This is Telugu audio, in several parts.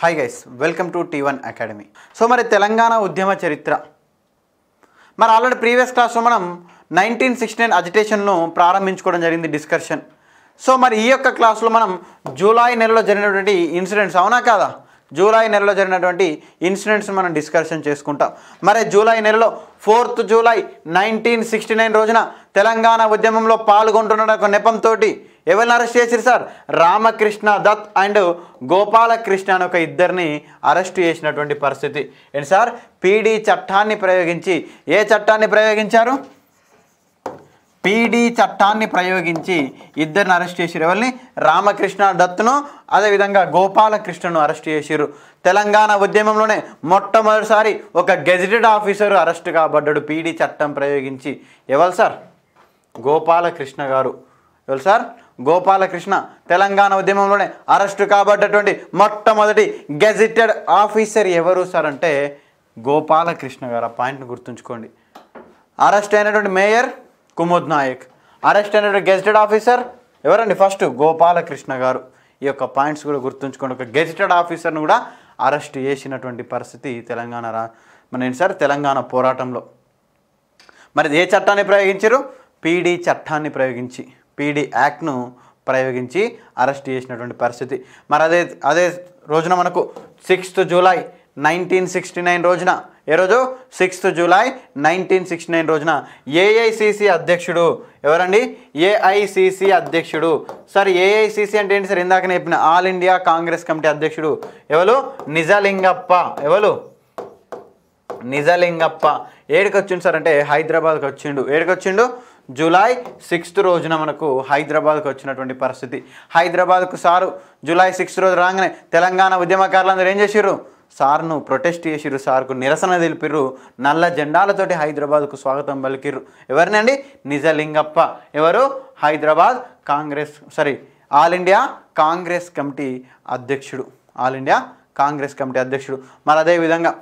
hi guys welcome to T one academy so మరి తెలంగాణ ఉద్యమ చరిత్ర మరి ఆల్రెడీ ప్రీవియస్ క్లాస్లో మనం నైన్టీన్ సిక్స్టీ నైన్ అజిటేషన్ను ప్రారంభించుకోవడం జరిగింది డిస్కషన్ సో మరి ఈ యొక్క క్లాస్లో మనం జూలై నెలలో జరిగినటువంటి ఇన్సిడెంట్స్ అవునా కాదా జూలై నెలలో జరిగినటువంటి ఇన్సిడెంట్స్ మనం డిస్కషన్ చేసుకుంటాం మరి జూలై నెలలో fourth July nineteen sixty nine రోజున తెలంగాణ ఉద్యమంలో పాల్గొంటున్న ఒక నెపంతో ఎవరిని అరెస్ట్ చేసిరు సార్ రామకృష్ణ దత్ అండ్ గోపాలకృష్ణ అని ఒక ఇద్దరిని అరెస్ట్ చేసినటువంటి పరిస్థితి ఏంటి సార్ పీడీ చట్టాన్ని ప్రయోగించి ఏ చట్టాన్ని ప్రయోగించారు పీడీ చట్టాన్ని ప్రయోగించి ఇద్దరిని అరెస్ట్ చేసిరు ఎవరిని రామకృష్ణ దత్తును అదేవిధంగా గోపాలకృష్ణను అరెస్ట్ చేసిరు తెలంగాణ ఉద్యమంలోనే మొట్టమొదటిసారి ఒక గెజిటెడ్ ఆఫీసర్ అరెస్ట్ కాబడ్డాడు పీడీ చట్టం ప్రయోగించి ఎవరు సార్ గోపాలకృష్ణ గారు ఎవరు సార్ గోపాలకృష్ణ తెలంగాణ ఉద్యమంలోనే అరెస్టు కాబడ్డటువంటి మొట్టమొదటి గెజిటెడ్ ఆఫీసర్ ఎవరు సార్ అంటే గోపాలకృష్ణ గారు ఆ పాయింట్ని గుర్తుంచుకోండి అరెస్ట్ అయినటువంటి మేయర్ కుముద్ నాయక్ అరెస్ట్ అయినటువంటి గెజిటెడ్ ఆఫీసర్ ఎవరండి ఫస్ట్ గోపాలకృష్ణ గారు ఈ యొక్క పాయింట్స్ కూడా గుర్తుంచుకోండి ఒక గెజిటెడ్ ఆఫీసర్ను కూడా అరెస్ట్ చేసినటువంటి పరిస్థితి తెలంగాణ రా మన ఏంటి సార్ తెలంగాణ పోరాటంలో మరి ఏ చట్టాన్ని ప్రయోగించారు పీడీ చట్టాన్ని ప్రయోగించి పీడీ యాక్ట్ను ప్రయోగించి అరెస్ట్ చేసినటువంటి పరిస్థితి మరి అదే అదే రోజున మనకు sixth July nineteen sixty nine రోజున ఏ రోజు sixth July nineteen sixty nine రోజున ఏఐసిసి అధ్యక్షుడు ఎవరండి ఏఐసిసి అధ్యక్షుడు సార్ ఏఐసిసి అంటే ఏంటి సార్ ఇందాక చెప్పిన ఆల్ ఇండియా కాంగ్రెస్ కమిటీ అధ్యక్షుడు ఎవరు నిజలింగప్ప ఎవరు నిజలింగప్ప ఏడికి వచ్చిండు సార్ అంటే హైదరాబాద్కి వచ్చిండు ఏడికి వచ్చిండు జూలై సిక్స్త్ రోజున మనకు హైదరాబాద్కు వచ్చినటువంటి పరిస్థితి హైదరాబాద్కు సారు జూలై సిక్స్త్ రోజు రాగానే తెలంగాణ ఉద్యమకారులందరూ ఏం చేసిర్రు సార్ను ప్రొటెస్ట్ చేసిరు సార్కు నిరసన తెలిపిర్రు నల్ల జెండాలతోటి హైదరాబాద్కు స్వాగతం పలికిర్రు ఎవరినండి నిజలింగప్ప ఎవరు Hyderabad Congress sorry all India Congress committee అధ్యక్షుడు ఆల్ ఇండియా కాంగ్రెస్ కమిటీ అధ్యక్షుడు మరి అదేవిధంగా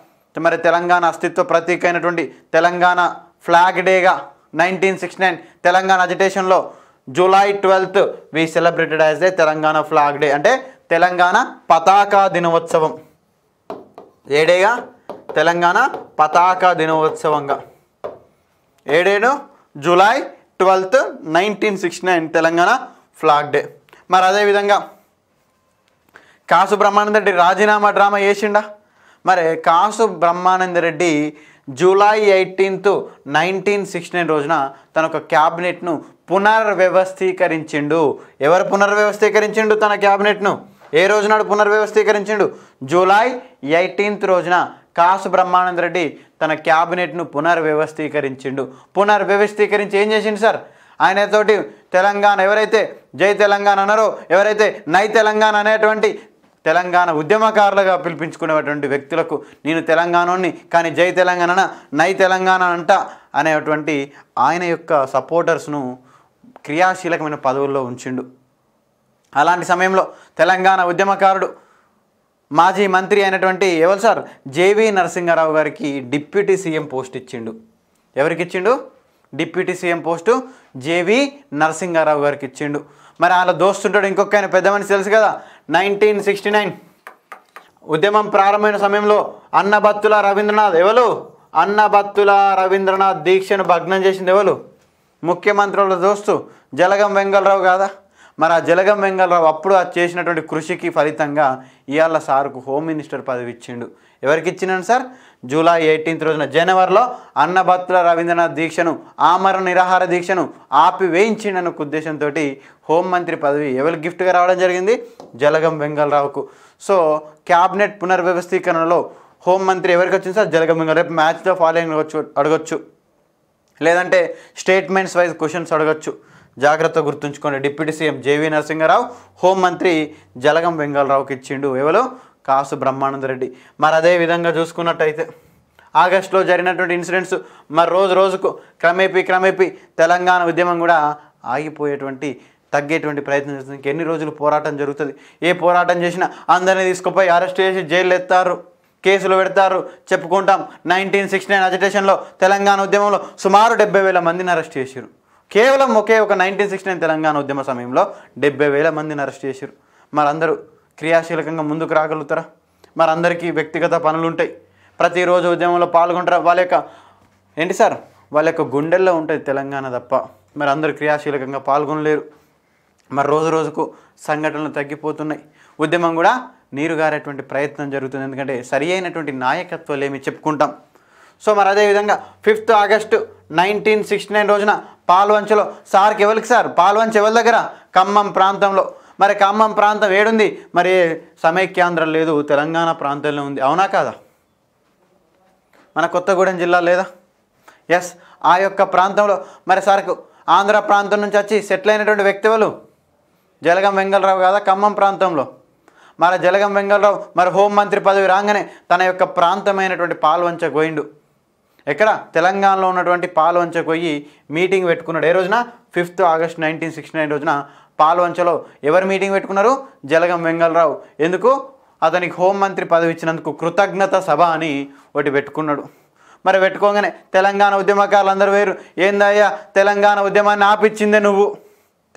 మరి తెలంగాణ అస్తిత్వ ప్రతీక అయినటువంటి తెలంగాణ ఫ్లాగ్ డేగా నైన్టీన్ సిక్స్టీ నైన్ తెలంగాణ అజిటేషన్లో July twelfth we celebrated as day Telangana flag day అంటే తెలంగాణ పతాకా దినోత్సవం ఏడేగా తెలంగాణ పతాకా దినోత్సవంగా ఏడేను July twelfth nineteen sixty nine Telangana flag day మరి అదేవిధంగా కాసు బ్రహ్మానంద రెడ్డి రాజీనామా డ్రామా చేసిండా మరి Kasu Brahmananda Reddy July eighteenth nineteen sixty nine రోజున తన ఒక క్యాబినెట్ను పునర్వ్యవస్థీకరించిండు ఎవరు పునర్వ్యవస్థీకరించిండు తన క్యాబినెట్ను ఏ రోజునాడు పునర్వ్యవస్థీకరించిండు జూలై ఎయిటీన్త్ రోజున కాసు బ్రహ్మానంద రెడ్డి తన క్యాబినెట్ను పునర్వ్యవస్థీకరించిండు పునర్వ్యవస్థీకరించి ఏం చేసిండు సార్ ఆయనతోటి తెలంగాణ ఎవరైతే జై తెలంగాణ అన్నారో ఎవరైతే నై తెలంగాణ అనేటువంటి తెలంగాణ ఉద్యమకారులుగా పిలిపించుకునేటువంటి వ్యక్తులకు నేను తెలంగాణని కానీ జై తెలంగాణ నై తెలంగాణ అంట అనేటువంటి ఆయన యొక్క సపోర్టర్స్ను క్రియాశీలకమైన పదవుల్లో ఉంచిండు అలాంటి సమయంలో తెలంగాణ ఉద్యమకారుడు మాజీ మంత్రి అయినటువంటి ఎవరు సార్ జేవి నరసింహారావు గారికి డిప్యూటీ సీఎం పోస్ట్ ఇచ్చిండు ఎవరికి ఇచ్చిండు deputy CM post J V Narasimharao గారికి ఇచ్చిండు మరి వాళ్ళ దోస్తుంటాడు ఇంకొక ఆయన పెద్ద మనిషి తెలుసు కదా నైన్టీన్ సిక్స్టీ నైన్ ఉద్యమం ప్రారంభమైన సమయంలో అన్నబత్తుల రవీంద్రనాథ్ ఎవరు అన్నభత్తుల రవీంద్రనాథ్ దీక్షను భగ్నం చేసింది ఎవరు ముఖ్యమంత్రుల దోస్తు జలగం వెంగళరావు కాదా మరి ఆ జలగం వెంగళరావు అప్పుడు చేసినటువంటి కృషికి ఫలితంగా ఇవాళ సార్కు హోమ్ మినిస్టర్ పదవి ఇచ్చిండు ఎవరికి ఇచ్చినాను సార్ జూలై ఎయిటీన్త్ రోజున జనవరిలో అన్నభక్తుల రవీంద్రనాథ్ దీక్షను ఆమరణ నిరాహార దీక్షను ఆపి ఆపివేయించిండని ఒక ఉద్దేశంతో హోంమంత్రి పదవి ఎవరికి గిఫ్ట్గా రావడం జరిగింది జలగం వెంగళరావుకు సో క్యాబినెట్ పునర్వ్యవస్థీకరణలో హోంమంత్రి ఎవరికి వచ్చింది సార్ జలగం వెంగళ రేపు మ్యాచ్లో ఫాలోయింగ్ అడగొచ్చు లేదంటే స్టేట్మెంట్స్ వైజ్ క్వశ్చన్స్ అడగచ్చు జాగ్రత్త గుర్తుంచుకోండి డిప్యూటీ సీఎం జేవీ నరసింహారావు హోంమంత్రి జలగం వెంగళరావుకి ఇచ్చిండు ఎవరు కాసు బ్రహ్మానంద రెడ్డి మరి అదే విధంగా చూసుకున్నట్టయితే ఆగస్టులో జరిగినటువంటి ఇన్సిడెంట్స్ మరి రోజు రోజుకు క్రమేపీ క్రమేపీ తెలంగాణ ఉద్యమం కూడా ఆగిపోయేటువంటి తగ్గేటువంటి ప్రయత్నం చేస్తుంది ఎన్ని రోజులు పోరాటం జరుగుతుంది ఏ పోరాటం చేసినా అందరినీ తీసుకుపోయి అరెస్ట్ చేసి జైలు ఎత్తారు కేసులు పెడతారు చెప్పుకుంటాం నైన్టీన్ సిక్స్టీ నైన్ అజిటేషన్లో తెలంగాణ ఉద్యమంలో సుమారు డెబ్బై వేల మందిని అరెస్ట్ చేశారు కేవలం ఒకే ఒక నైన్టీన్ సిక్స్టీ నైన్ తెలంగాణ ఉద్యమ సమయంలో డెబ్బై వేల మందిని అరెస్ట్ చేశారు మరందరూ క్రియాశీలకంగా ముందుకు రాగలుగుతారా మరి అందరికీ వ్యక్తిగత పనులు ఉంటాయి ప్రతిరోజు ఉద్యమంలో పాల్గొంటారా వాళ్ళ యొక్క ఏంటి సార్ వాళ్ళ యొక్క గుండెల్లో ఉంటుంది తెలంగాణ తప్ప మరి అందరూ క్రియాశీలకంగా పాల్గొనలేరు మరి రోజు రోజుకు సంఘటనలు తగ్గిపోతున్నాయి ఉద్యమం కూడా గారేటువంటి ప్రయత్నం జరుగుతుంది ఎందుకంటే సరి అయినటువంటి నాయకత్వాలు ఏమి చెప్పుకుంటాం సో మరి అదేవిధంగా fifth August nineteen sixty nine రోజున పాల్వంచలో సార్కి ఎవరికి సార్ పాల్వంచ ఎవరి దగ్గర ఖమ్మం ప్రాంతంలో మరి ఖమ్మం ప్రాంతం ఏడుంది మరి సమైక్యాంధ్రం లేదు తెలంగాణ ప్రాంతంలో ఉంది అవునా కాదా మన కొత్తగూడెం జిల్లా లేదా ఎస్ ఆ యొక్క ప్రాంతంలో మరి సరకు ఆంధ్ర ప్రాంతం నుంచి వచ్చి సెటిల్ అయినటువంటి వ్యక్తులు జలగం వెంగళరావు కాదా ఖమ్మం ప్రాంతంలో మరి జలగం వెంగళరావు మరి హోంమంత్రి పదవి రాగానే తన యొక్క ప్రాంతమైనటువంటి పాల్వంచ గోయిండు ఎక్కడ తెలంగాణలో ఉన్నటువంటి పాలవంచకు పోయి మీటింగ్ పెట్టుకున్నాడు ఏ రోజున fifth August nineteen sixty nine రోజున పాలవంచలో ఎవరు మీటింగ్ పెట్టుకున్నారు జలగం వెంగళరావు ఎందుకు అతనికి హోంమంత్రి పదవి ఇచ్చినందుకు కృతజ్ఞత సభ అని ఒకటి పెట్టుకున్నాడు మరి పెట్టుకోగానే తెలంగాణ ఉద్యమకారులు అందరూ వేరు ఏందయ్యా తెలంగాణ ఉద్యమాన్ని ఆపిచ్చిందే నువ్వు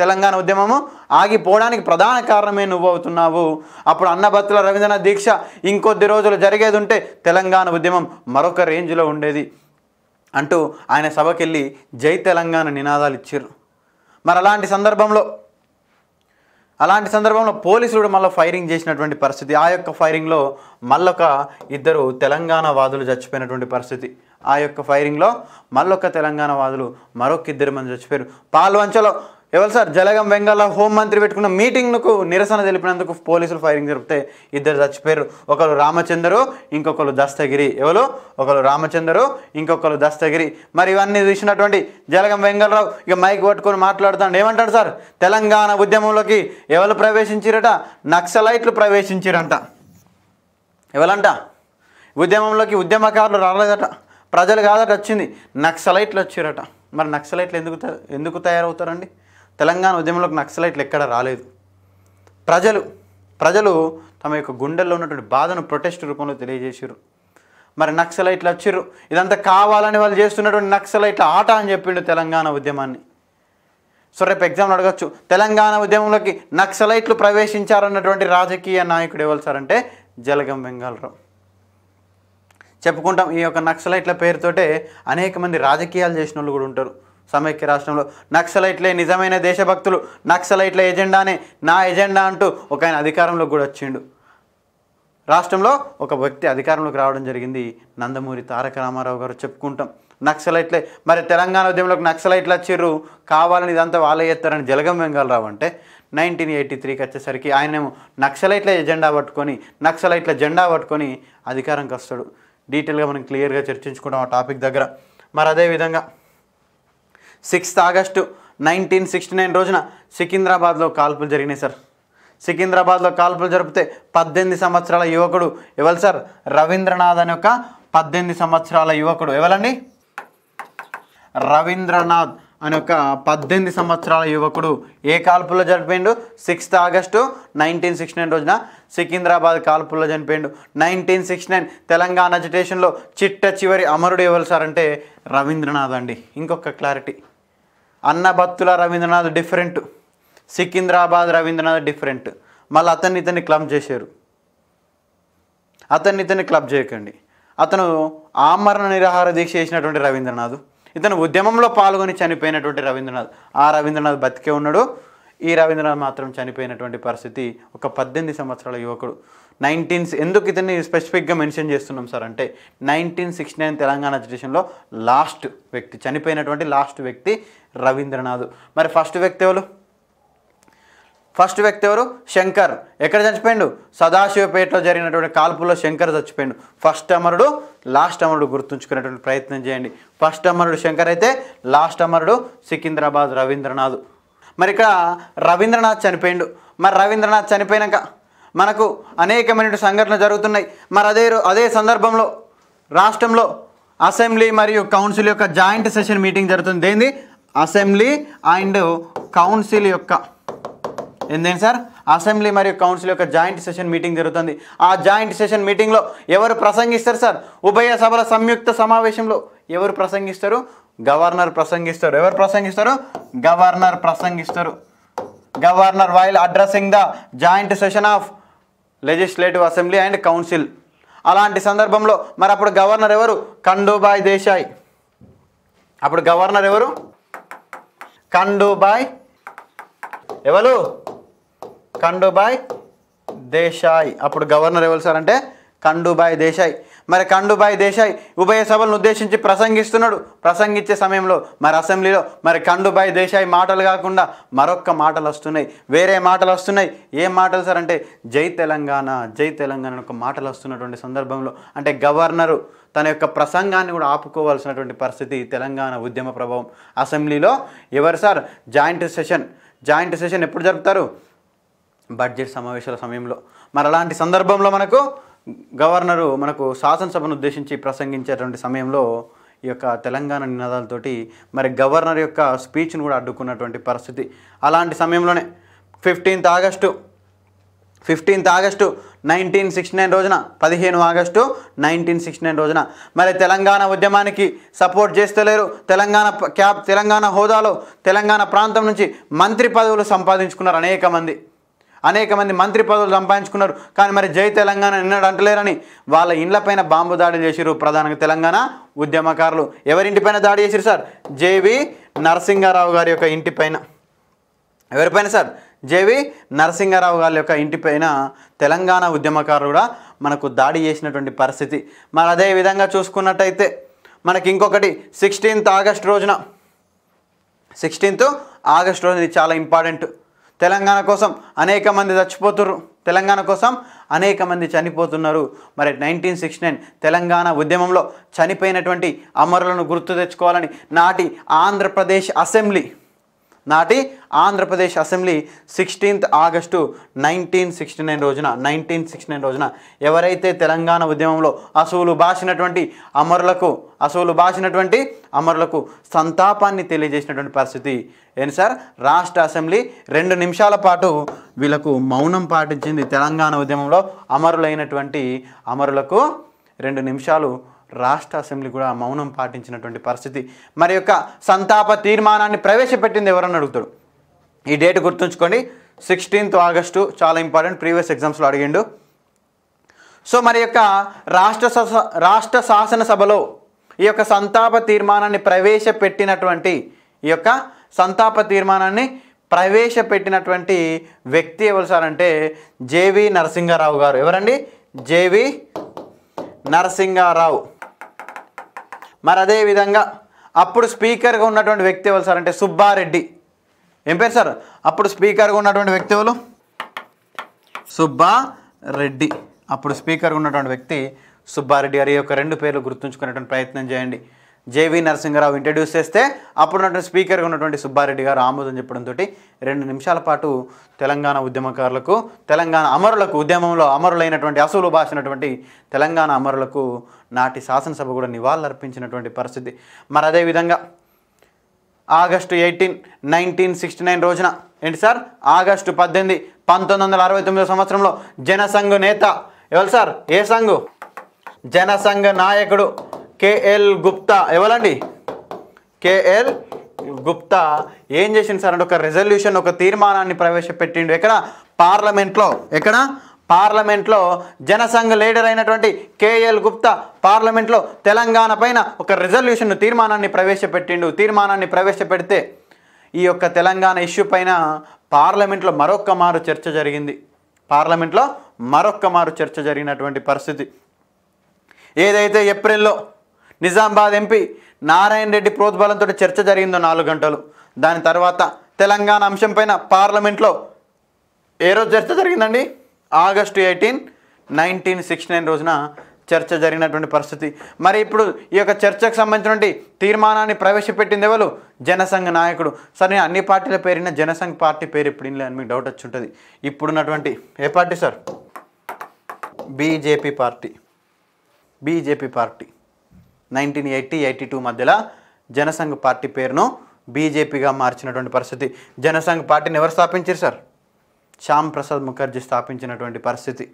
తెలంగాణ ఉద్యమము ఆగిపోవడానికి ప్రధాన కారణమే నువ్వు అవుతున్నావు అప్పుడు అన్నభత్తుల రవీంద్రనాథ్ దీక్ష ఇంకొద్ది రోజులు జరిగేది ఉంటే తెలంగాణ ఉద్యమం మరొక రేంజ్లో ఉండేది అంటూ ఆయన సభకెళ్ళి జై తెలంగాణ నినాదాలు ఇచ్చారు మరి అలాంటి సందర్భంలో అలాంటి సందర్భంలో పోలీసులు మళ్ళీ ఫైరింగ్ చేసినటువంటి పరిస్థితి ఆ యొక్క ఫైరింగ్లో మళ్ళొక ఇద్దరు తెలంగాణ వాదులు చచ్చిపోయినటువంటి పరిస్థితి ఆ యొక్క ఫైరింగ్లో మళ్ళొక తెలంగాణ వాదులు మరొక ఇద్దరు మంది చచ్చిపోయారు పాల్వంచలో ఎవరు సార్ జలగం వెంగళ మంత్రి పెట్టుకున్న మీటింగ్కు నిరసన తెలిపినందుకు పోలీసులు ఫైరింగ్ జరిపితే ఇద్దరు చచ్చిపోయారు ఒకరు రామచందరు ఇంకొకరు దస్తగిరి ఎవరు ఒకరు రామచందరు ఇంకొకరు దస్తగిరి మరి ఇవన్నీ చూసినటువంటి జలగం వెంగళరావు ఇక మైక్ పట్టుకొని మాట్లాడుతాడు ఏమంటాడు సార్ తెలంగాణ ఉద్యమంలోకి ఎవరు ప్రవేశించిరట నక్సలైట్లు ప్రవేశించిరంట ఎవరంట ఉద్యమంలోకి ఉద్యమకారులు రాలేదట ప్రజలు కాదట వచ్చింది నక్సలైట్లు వచ్చారట మరి నక్సలైట్లు ఎందుకు ఎందుకు తయారవుతారండి తెలంగాణ ఉద్యమంలోకి నక్సలైట్లు ఎక్కడ రాలేదు ప్రజలు ప్రజలు తమ యొక్క గుండెల్లో ఉన్నటువంటి బాధను ప్రొటెస్ట్ రూపంలో తెలియజేసారు మరి నక్సలైట్లు వచ్చిర్రు ఇదంతా కావాలని వాళ్ళు చేస్తున్నటువంటి నక్సలైట్ల ఆట అని చెప్పిండు తెలంగాణ ఉద్యమాన్ని సో రేపు ఎగ్జామ్లు అడగచ్చు తెలంగాణ ఉద్యమంలోకి నక్సలైట్లు ప్రవేశించారన్నటువంటి రాజకీయ నాయకుడు ఎవరు సార్ అంటే జలగం వెంగళరావు చెప్పుకుంటాం ఈ యొక్క నక్సలైట్ల పేరుతోటే అనేక మంది రాజకీయాలు చేసిన వాళ్ళు కూడా ఉంటారు సమైక్య రాష్ట్రంలో నక్సలైట్లే నిజమైన దేశభక్తులు నక్సలైట్ల ఎజెండానే నా ఎజెండా అంటూ ఒక ఆయన అధికారంలోకి కూడా వచ్చిండు రాష్ట్రంలో ఒక వ్యక్తి అధికారంలోకి రావడం జరిగింది నందమూరి తారక రామారావు గారు చెప్పుకుంటాం నక్సలైట్లే మరి తెలంగాణ ఉద్యమంలోకి నక్సలైట్లు వచ్చిర్రు కావాలని ఇదంతా వాళ్ళే చేస్తారని జలగం వెంగళరావు అంటే నైన్టీన్ ఎయిటీ త్రీకి వచ్చేసరికి ఆయనేమో నక్సలైట్ల ఎజెండా పట్టుకొని నక్సలైట్ల జెండా పట్టుకొని అధికారంకి వస్తాడు డీటెయిల్గా మనం క్లియర్గా చర్చించుకుంటాం ఆ టాపిక్ దగ్గర మరి అదేవిధంగా sixth August nineteen sixty nine రోజున సికింద్రాబాద్లో కాల్పులు జరిగినాయి సార్ సికింద్రాబాద్లో కాల్పులు జరిపితే పద్దెనిమిది సంవత్సరాల యువకుడు ఎవరు సార్ రవీంద్రనాథ్ అనే ఒక పద్దెనిమిది సంవత్సరాల యువకుడు ఎవరండి రవీంద్రనాథ్ అని ఒక పద్దెనిమిది సంవత్సరాల యువకుడు ఏ కాల్పుల్లో చనిపోయిండు sixth August nineteen sixty nine రోజున సికింద్రాబాద్ కాల్పుల్లో చనిపోయిండు నైన్టీన్ సిక్స్టీ నైన్ తెలంగాణ అజిటేషన్లో చిట్ట చివరి అమరుడు ఎవరు సార్ అంటే రవీంద్రనాథ్ అండి ఇంకొక clarity Annabhattula Ravindranath different Secunderabad Ravindranath different మళ్ళీ అతన్ని ఇతన్ని క్లబ్ చేశారు అతన్ని ఇతన్ని క్లబ్ చేయకండి అతను ఆమరణ నిరాహార దీక్ష చేసినటువంటి రవీంద్రనాథ్ ఇతను ఉద్యమంలో పాల్గొని చనిపోయినటువంటి రవీంద్రనాథ్ ఆ రవీంద్రనాథ్ బతికే ఉన్నాడు ఈ రవీంద్రనాథ్ మాత్రం చనిపోయినటువంటి పరిస్థితి ఒక పద్దెనిమిది సంవత్సరాల యువకుడు నైన్టీన్స్ ఎందుకు ఇతన్ని స్పెసిఫిక్గా మెన్షన్ చేస్తున్నాం సార్ అంటే నైన్టీన్ సిక్స్టీ నైన్ తెలంగాణ అజిటేషన్లో లాస్ట్ వ్యక్తి చనిపోయినటువంటి లాస్ట్ వ్యక్తి రవీంద్రనాథ్ మరి ఫస్ట్ వ్యక్తి ఎవరు ఫస్ట్ వ్యక్తి ఎవరు శంకర్ ఎక్కడ చచ్చిపోయిండు సదాశివపేటలో జరిగినటువంటి కాల్పుల్లో శంకర్ చచ్చిపోయిండు ఫస్ట్ అమరుడు లాస్ట్ అమరుడు గుర్తుంచుకునేటువంటి ప్రయత్నం చేయండి ఫస్ట్ అమరుడు శంకర్ అయితే లాస్ట్ అమరుడు సికింద్రాబాద్ రవీంద్రనాథ్ మరి ఇక్కడ రవీంద్రనాథ్ చనిపోయిండు మరి రవీంద్రనాథ్ చనిపోయినాక మనకు అనేకమైన సంఘటనలు జరుగుతున్నాయి మరి అదే అదే సందర్భంలో రాష్ట్రంలో అసెంబ్లీ మరియు కౌన్సిల్ యొక్క జాయింట్ సెషన్ మీటింగ్ జరుగుతుంది ఏంది అసెంబ్లీ అండ్ కౌన్సిల్ యొక్క ఏంటండి సార్ అసెంబ్లీ మరియు కౌన్సిల్ యొక్క జాయింట్ సెషన్ మీటింగ్ జరుగుతుంది ఆ జాయింట్ సెషన్ మీటింగ్లో ఎవరు ప్రసంగిస్తారు సార్ ఉభయ సభల సంయుక్త సమావేశంలో ఎవరు ప్రసంగిస్తారు గవర్నర్ ప్రసంగిస్తారు ఎవరు ప్రసంగిస్తారు గవర్నర్ ప్రసంగిస్తారు governor while addressing the joint session of legislative assembly and council అలాంటి సందర్భంలో మరి అప్పుడు గవర్నర్ ఎవరు ఖండూబాయ్ దేశాయ్ అప్పుడు గవర్నర్ ఎవరు బాయ్ ఎవరు కండుబాయ్ దేశాయ్ అప్పుడు గవర్నర్ ఎవరు సార్ అంటే కండుబాయ్ దేశాయ్ మరి కండుబాయ్ దేశాయ్ ఉభయ సభలను ఉద్దేశించి ప్రసంగిస్తున్నాడు ప్రసంగించే సమయంలో మరి అసెంబ్లీలో మరి కండుబాయ్ దేశాయ్ మాటలు కాకుండా మరొక్క మాటలు వస్తున్నాయి వేరే మాటలు వస్తున్నాయి ఏం మాటలు సార్ అంటే జై తెలంగాణ జై తెలంగాణ ఒక మాటలు వస్తున్నటువంటి సందర్భంలో అంటే గవర్నరు తన యొక్క ప్రసంగాన్ని కూడా ఆపుకోవాల్సినటువంటి పరిస్థితి తెలంగాణ ఉద్యమ ప్రభావం అసెంబ్లీలో ఎవరు sir joint session joint session ఎప్పుడు జరుపుతారు బడ్జెట్ సమావేశాల సమయంలో మరి అలాంటి సందర్భంలో మనకు గవర్నరు మనకు శాసనసభను ఉద్దేశించి ప్రసంగించేటువంటి సమయంలో ఈ యొక్క తెలంగాణ నినాదాలతోటి మరి గవర్నర్ యొక్క స్పీచ్ను కూడా అడ్డుకున్నటువంటి పరిస్థితి అలాంటి సమయంలోనే fifteenth August fifteenth August nineteen sixty nine రోజున పదిహేను ఆగస్టు నైన్టీన్ సిక్స్టీ నైన్ రోజున మరి తెలంగాణ ఉద్యమానికి సపోర్ట్ చేస్తలేరు తెలంగాణ క్యాబ్ తెలంగాణ హోదాలో తెలంగాణ ప్రాంతం నుంచి మంత్రి పదవులు సంపాదించుకున్నారు అనేక మంది అనేక మంది మంత్రి పదవులు సంపాదించుకున్నారు కానీ మరి జై తెలంగాణ నిన్నడు అంటలేరని వాళ్ళ ఇండ్లపైన బాంబు దాడి చేసిరు ప్రధానంగా తెలంగాణ ఉద్యమకారులు ఎవరింటిపైన దాడి చేసిరు సార్ జేవి నరసింహారావు గారి యొక్క ఇంటిపైన ఎవరిపైన సార్ జేవి నరసింహారావు గారి యొక్క ఇంటిపైన తెలంగాణ ఉద్యమకారులు కూడా మనకు దాడి చేసినటువంటి పరిస్థితి మరి అదే విధంగా చూసుకున్నట్టయితే మనకి ఇంకొకటి సిక్స్టీన్త్ ఆగస్ట్ రోజున సిక్స్టీన్త్ ఆగస్ట్ రోజున ఇది చాలా ఇంపార్టెంట్ తెలంగాణ కోసం అనేక మంది చచ్చిపోతున్నారు తెలంగాణ కోసం అనేక మంది చనిపోతున్నారు మరి నైన్టీన్ సిక్స్టీ నైన్ తెలంగాణ ఉద్యమంలో చనిపోయినటువంటి అమరులను గుర్తు తెచ్చుకోవాలని నాటి ఆంధ్రప్రదేశ్ అసెంబ్లీ నాటి Andhra Pradesh assembly sixteenth August nineteen sixty nine రోజున నైన్టీన్ సిక్స్టీ నైన్ రోజున ఎవరైతే తెలంగాణ ఉద్యమంలో అసువులు బాసినటువంటి అమరులకు అసువులు బాసినటువంటి అమరులకు సంతాపాన్ని తెలియజేసినటువంటి పరిస్థితి ఏంటి సార్ రాష్ట్ర అసెంబ్లీ రెండు నిమిషాల పాటు వీళ్ళకు మౌనం పాటించింది తెలంగాణ ఉద్యమంలో అమరులైనటువంటి అమరులకు రెండు నిమిషాలు రాష్ట్ర అసెంబ్లీ కూడా మౌనం పాటించినటువంటి పరిస్థితి మరి యొక్క సంతాప తీర్మానాన్ని ప్రవేశపెట్టింది ఎవరని అడుగుతాడు ఈ డేట్ గుర్తుంచుకోండి సిక్స్టీన్త్ ఆగస్టు చాలా ఇంపార్టెంట్ ప్రీవియస్ ఎగ్జామ్స్లో అడిగిండు సో మరి యొక్క రాష్ట్ర రాష్ట్ర శాసనసభలో ఈ యొక్క సంతాప తీర్మానాన్ని ప్రవేశపెట్టినటువంటి ఈ యొక్క సంతాప తీర్మానాన్ని ప్రవేశపెట్టినటువంటి వ్యక్తి ఎవరు సార్ అంటే జేవి నరసింహారావు గారు ఎవరండి జేవి నరసింహారావు మరి అదేవిధంగా అప్పుడు స్పీకర్గా ఉన్నటువంటి వ్యక్తి ఎవరు సార్ అంటే సుబ్బారెడ్డి ఏం పేరు సార్ అప్పుడు స్పీకర్గా ఉన్నటువంటి వ్యక్తి ఎవరు సుబ్బారెడ్డి అప్పుడు స్పీకర్గా ఉన్నటువంటి వ్యక్తి సుబ్బారెడ్డి గారి యొక్క రెండు పేర్లు గుర్తుంచుకునేటువంటి ప్రయత్నం చేయండి జేవి నరసింహరావు ఇంట్రడ్యూస్ చేస్తే అప్పుడు స్పీకర్గా ఉన్నటువంటి సుబ్బారెడ్డి గారు ఆమోదం చెప్పడంతో రెండు నిమిషాల పాటు తెలంగాణ ఉద్యమకారులకు తెలంగాణ అమరులకు ఉద్యమంలో అమరులైనటువంటి అసలు భాషనటువంటి తెలంగాణ అమరులకు నాటి శాసనసభ కూడా నివాళులర్పించినటువంటి పరిస్థితి మరి అదేవిధంగా August eighteen nineteen sixty nine రోజున ఏంటి సార్ ఆగస్టు పద్దెనిమిది పంతొమ్మిది వందల అరవై తొమ్మిదో సంవత్సరంలో జనసంఘు నేత ఎవరు సార్ ఏ సంఘు జనసంఘ నాయకుడు కేఎల్ గుప్తా ఎవరండి కేఎల్ గుప్తా ఏం చేసింది సార్ అంటే ఒక రెజల్యూషన్ ఒక తీర్మానాన్ని ప్రవేశపెట్టిండు ఎక్కడ పార్లమెంట్లో ఎక్కడ పార్లమెంట్లో జనసంఘ లీడర్ అయినటువంటి కేఎల్ గుప్తా పార్లమెంట్లో తెలంగాణ పైన ఒక రెజల్యూషన్ తీర్మానాన్ని ప్రవేశపెట్టిండు తీర్మానాన్ని ప్రవేశపెడితే ఈ యొక్క తెలంగాణ ఇష్యూ పైన పార్లమెంట్లో మరొక్క మారు చర్చ జరిగింది పార్లమెంట్లో మరొక్క మారు చర్చ జరిగినటువంటి పరిస్థితి ఏదైతే ఏప్రిల్లో నిజామాబాద్ ఎంపీ నారాయణ రెడ్డి ప్రోద్బలంతో చర్చ జరిగిందో నాలుగు గంటలు దాని తర్వాత తెలంగాణ అంశంపైన పార్లమెంట్లో ఏ రోజు చర్చ జరిగిందండి August eighteen nineteen sixty nine రోజున చర్చ జరిగినటువంటి పరిస్థితి మరి ఇప్పుడు ఈ యొక్క చర్చకు సంబంధించినటువంటి తీర్మానాన్ని ప్రవేశపెట్టింది ఎవరు జనసంఘ నాయకుడు సరే అన్ని పార్టీల పేరిన జనసంఘ పార్టీ పేరు ఇప్పుడు అని మీకు డౌట్ వచ్చి ఉంటుంది ఇప్పుడున్నటువంటి ఏ party sir BJP party BJP party nineteen eighty eighty two మధ్యలో జనసంఘ్ పార్టీ పేరును బీజేపీగా మార్చినటువంటి పరిస్థితి జనసంఘ్ పార్టీని ఎవరు స్థాపించారు సార్ శ్యామ్ ప్రసాద్ ముఖర్జీ స్థాపించినటువంటి పరిస్థితి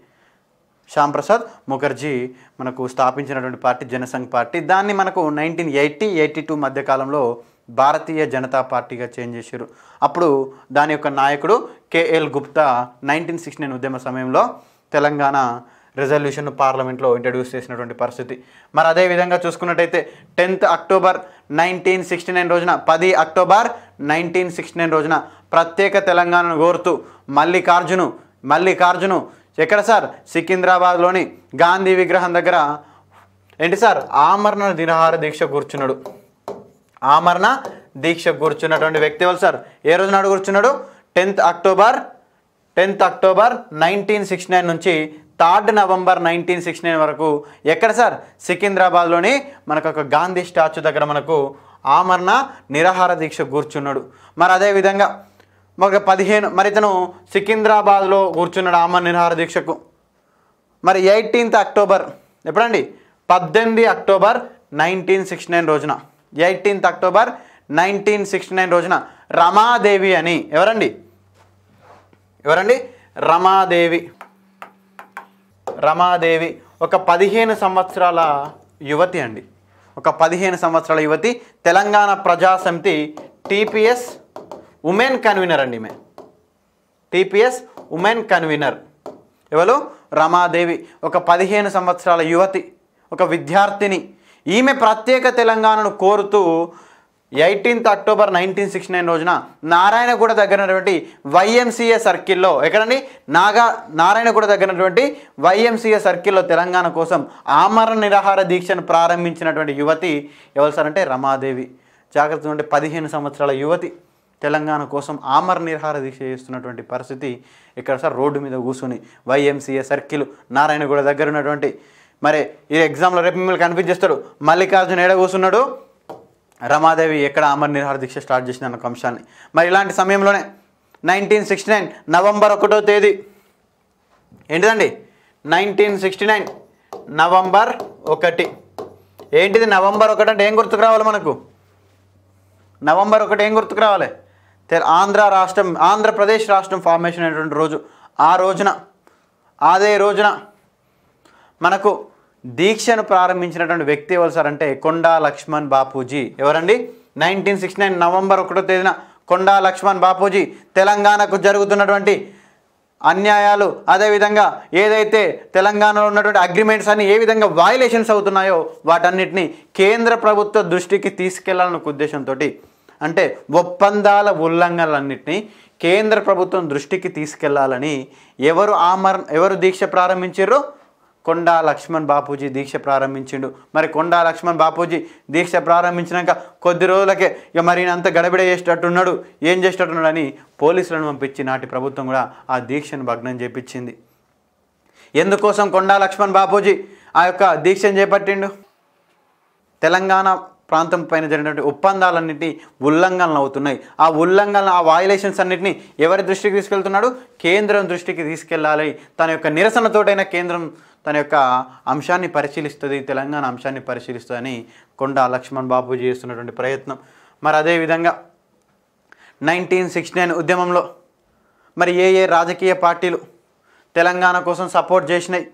శ్యామ్ ప్రసాద్ ముఖర్జీ మనకు స్థాపించినటువంటి పార్టీ జనసంఘ్ పార్టీ దాన్ని మనకు నైన్టీన్ ఎయిటీ ఎయిటీ టూ మధ్యకాలంలో భారతీయ జనతా పార్టీగా చేంజ్ చేశారు అప్పుడు దాని యొక్క నాయకుడు K L Gupta nineteen sixty nine ఉద్యమ సమయంలో తెలంగాణ రిజల్యూషన్ పార్లమెంట్లో ఇంట్రడ్యూస్ చేసినటువంటి పరిస్థితి మరి అదేవిధంగా చూసుకున్నట్టయితే tenth October nineteen sixty nine రోజున పది అక్టోబర్ నైన్టీన్ సిక్స్టీ నైన్ రోజున ప్రత్యేక తెలంగాణను కోరుతూ మల్లికార్జును మల్లికార్జును ఎక్కడ సార్ సికింద్రాబాద్లోని గాంధీ విగ్రహం దగ్గర ఏంటి సార్ ఆమరణ దినహార దీక్ష కూర్చున్నాడు ఆమరణ దీక్ష కూర్చున్నటువంటి వ్యక్తి సార్ ఏ రోజు నాడు కూర్చున్నాడు tenth October tenth October nineteen sixty nine నుంచి third November nineteen sixty nine వరకు ఎక్కడ సార్ సికింద్రాబాద్లోని మనకు ఒక గాంధీ స్టాచ్యూ దగ్గర మనకు ఆమరణ నిరాహార దీక్ష కూర్చున్నాడు మరి అదేవిధంగా మరి పదిహేను మరి ఇతను సికింద్రాబాద్లో కూర్చున్నాడు ఆమరణ నిరాహార దీక్షకు మరి ఎయిటీన్త్ అక్టోబర్ ఎప్పుడండి పద్దెనిమిది అక్టోబర్ నైన్టీన్ సిక్స్టీ నైన్ రోజున eighteenth October nineteen sixty nine రోజున రమాదేవి అని ఎవరండి ఎవరండి రమాదేవి రమాదేవి ఒక పదిహేను సంవత్సరాల యువతి అండి ఒక పదిహేను సంవత్సరాల యువతి Telangana Praja Samithi TPS women convener అండి ఈమె టీపీఎస్ ఉమెన్ కన్వీనర్ ఎవరు రమాదేవి ఒక పదిహేను సంవత్సరాల యువతి ఒక విద్యార్థిని ఈమె ప్రత్యేక తెలంగాణను కోరుతూ eighteenth October nineteen sixty nine రోజున నారాయణగూడ దగ్గర ఉన్నటువంటి వైఎంసీఏ సర్కిల్లో ఎక్కడండి నాగా నారాయణగూడ దగ్గర ఉన్నటువంటి వైఎంసీఏ సర్కిల్లో తెలంగాణ కోసం ఆమరణ నిరాహార దీక్షను ప్రారంభించినటువంటి యువతి ఎవరు సార్ అంటే రమాదేవి జాగ్రత్త అంటే పదిహేను సంవత్సరాల యువతి తెలంగాణ కోసం ఆమర నిర్హార దీక్ష చేస్తున్నటువంటి పరిస్థితి ఇక్కడ సార్ రోడ్డు మీద కూర్చుని వైఎంసీఏ సర్కిల్ నారాయణగూడ దగ్గర ఉన్నటువంటి మరి ఈ ఎగ్జామ్లో రేపు మిమ్మల్ని కనిపించేస్తాడు మల్లికార్జున ఏడ కూర్చున్నాడు రమాదేవి ఎక్కడ అమర్ నిరహార దీక్ష స్టార్ట్ చేసింది అన్న అంశాన్ని మరి ఇలాంటి సమయంలోనే నైన్టీన్ సిక్స్టీ నైన్ నవంబర్ ఒకటో తేదీ ఏంటిదండి నైన్టీన్ సిక్స్టీ నైన్ నవంబర్ ఒకటి ఏంటిది నవంబర్ ఒకటి అంటే ఏం గుర్తుకు రావాలి మనకు నవంబర్ ఒకటి ఏం గుర్తుకు రావాలి ఆంధ్ర రాష్ట్రం ఆంధ్రప్రదేశ్ రాష్ట్రం ఫార్మేషన్ అయినటువంటి రోజు ఆ రోజున అదే రోజున మనకు దీక్షను ప్రారంభించినటువంటి వ్యక్తి ఎవరు సార్ అంటే కొండా లక్ష్మణ్ బాపూజీ ఎవరండి నైన్టీన్ సిక్స్టీ నైన్ నవంబర్ ఒకటో తేదీన కొండా లక్ష్మణ్ బాపూజీ తెలంగాణకు జరుగుతున్నటువంటి అన్యాయాలు అదేవిధంగా ఏదైతే తెలంగాణలో ఉన్నటువంటి అగ్రిమెంట్స్ అని ఏ విధంగా వయలేషన్స్ అవుతున్నాయో వాటన్నిటిని కేంద్ర ప్రభుత్వ దృష్టికి తీసుకెళ్లాలన్న ఉద్దేశంతో అంటే ఒప్పందాల ఉల్లంఘనలన్నింటినీ కేంద్ర ప్రభుత్వం దృష్టికి తీసుకెళ్లాలని ఎవరు ఆమరణ ఎవరు దీక్ష ప్రారంభించారో కొండా లక్ష్మణ్ బాపూజీ దీక్ష ప్రారంభించిండు మరి కొండా లక్ష్మణ్ బాపూజీ దీక్ష ప్రారంభించినాక కొద్ది రోజులకే ఇక మరి అంత గడబిడ చేసేటట్టున్నాడు ఏం చేసేటట్టున్నాడు అని పోలీసులను పంపించి నాటి ప్రభుత్వం కూడా ఆ దీక్షను భగ్నం చేపించింది ఎందుకోసం కొండా లక్ష్మణ్ బాపూజీ ఆ యొక్క దీక్షను చేపట్టిండు తెలంగాణ ప్రాంతం పైన జరిగినటువంటి ఒప్పందాలన్నింటినీ ఉల్లంఘనలు అవుతున్నాయి ఆ ఉల్లంఘన ఆ వాయులేషన్స్ అన్నింటినీ ఎవరి దృష్టికి తీసుకెళ్తున్నాడు కేంద్రం దృష్టికి తీసుకెళ్ళాలి తన యొక్క నిరసనతోటైన కేంద్రం తన యొక్క అంశాన్ని పరిశీలిస్తుంది తెలంగాణ అంశాన్ని పరిశీలిస్తుందని కొండా లక్ష్మణ్ బాబు చేస్తున్నటువంటి ప్రయత్నం మరి అదేవిధంగా నైన్టీన్ సిక్స్టీ నైన్ ఉద్యమంలో మరి ఏ ఏ రాజకీయ పార్టీలు తెలంగాణ కోసం సపోర్ట్ చేసినాయి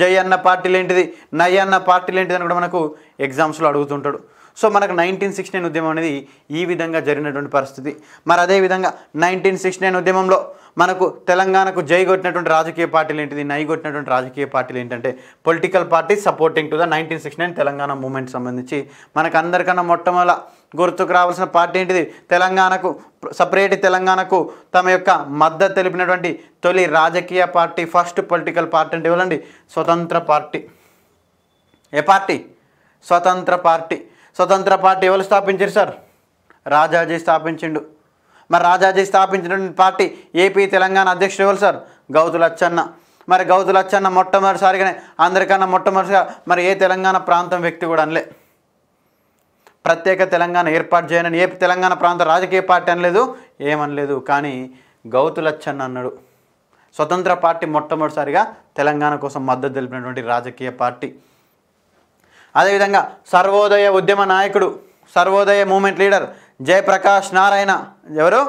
జై అన్న పార్టీలు ఏంటిది నై అన్న పార్టీలు ఏంటిది అని కూడా మనకు ఎగ్జామ్స్లో అడుగుతుంటాడు సో మనకు నైన్టీన్ సిక్స్టీ నైన్ ఉద్యమం అనేది ఈ విధంగా జరిగినటువంటి పరిస్థితి మరి అదేవిధంగా నైన్టీన్ సిక్స్టీ నైన్ ఉద్యమంలో మనకు తెలంగాణకు జై కొట్టినటువంటి రాజకీయ పార్టీలు ఏంటిది నై కొట్టినటువంటి రాజకీయ పార్టీలు ఏంటంటే political party supporting to the nineteen sixty nine Telangana movement సంబంధించి మనకు అందరికన్నా మొట్టమొదల గుర్తుకు రావాల్సిన పార్టీ ఏంటిది తెలంగాణకు సపరేట్ తెలంగాణకు తమ యొక్క మద్దతు తెలిపినటువంటి తొలి రాజకీయ పార్టీ ఫస్ట్ పొలిటికల్ పార్టీ అంటే ఇవ్వాలండి స్వతంత్ర పార్టీ ఏ party Swatantra party Swatantra party ఎవరు స్థాపించారు సార్ రాజాజీ స్థాపించిండు మరి రాజాజీ స్థాపించిన పార్టీ ఏపీ తెలంగాణ అధ్యక్షుడు ఎవరు సార్ గౌతు లచ్చన్న మరి గౌతు లచ్చన్న మొట్టమొదటిసారిగానే అందరికన్నా మొట్టమొదటిగా మరి ఏ తెలంగాణ ప్రాంతం వ్యక్తి కూడా అనలే ప్రత్యేక తెలంగాణ ఏర్పాటు చేయనని ఏ తెలంగాణ ప్రాంత రాజకీయ పార్టీ అనలేదు ఏమనలేదు కానీ గౌతు లచ్చన్న అన్నాడు స్వతంత్ర పార్టీ మొట్టమొదటిసారిగా తెలంగాణ కోసం మద్దతు తెలిపినటువంటి రాజకీయ పార్టీ అదేవిధంగా సర్వోదయ ఉద్యమ నాయకుడు సర్వోదయ మూమెంట్ లీడర్ జయప్రకాష్ నారాయణ ఎవరు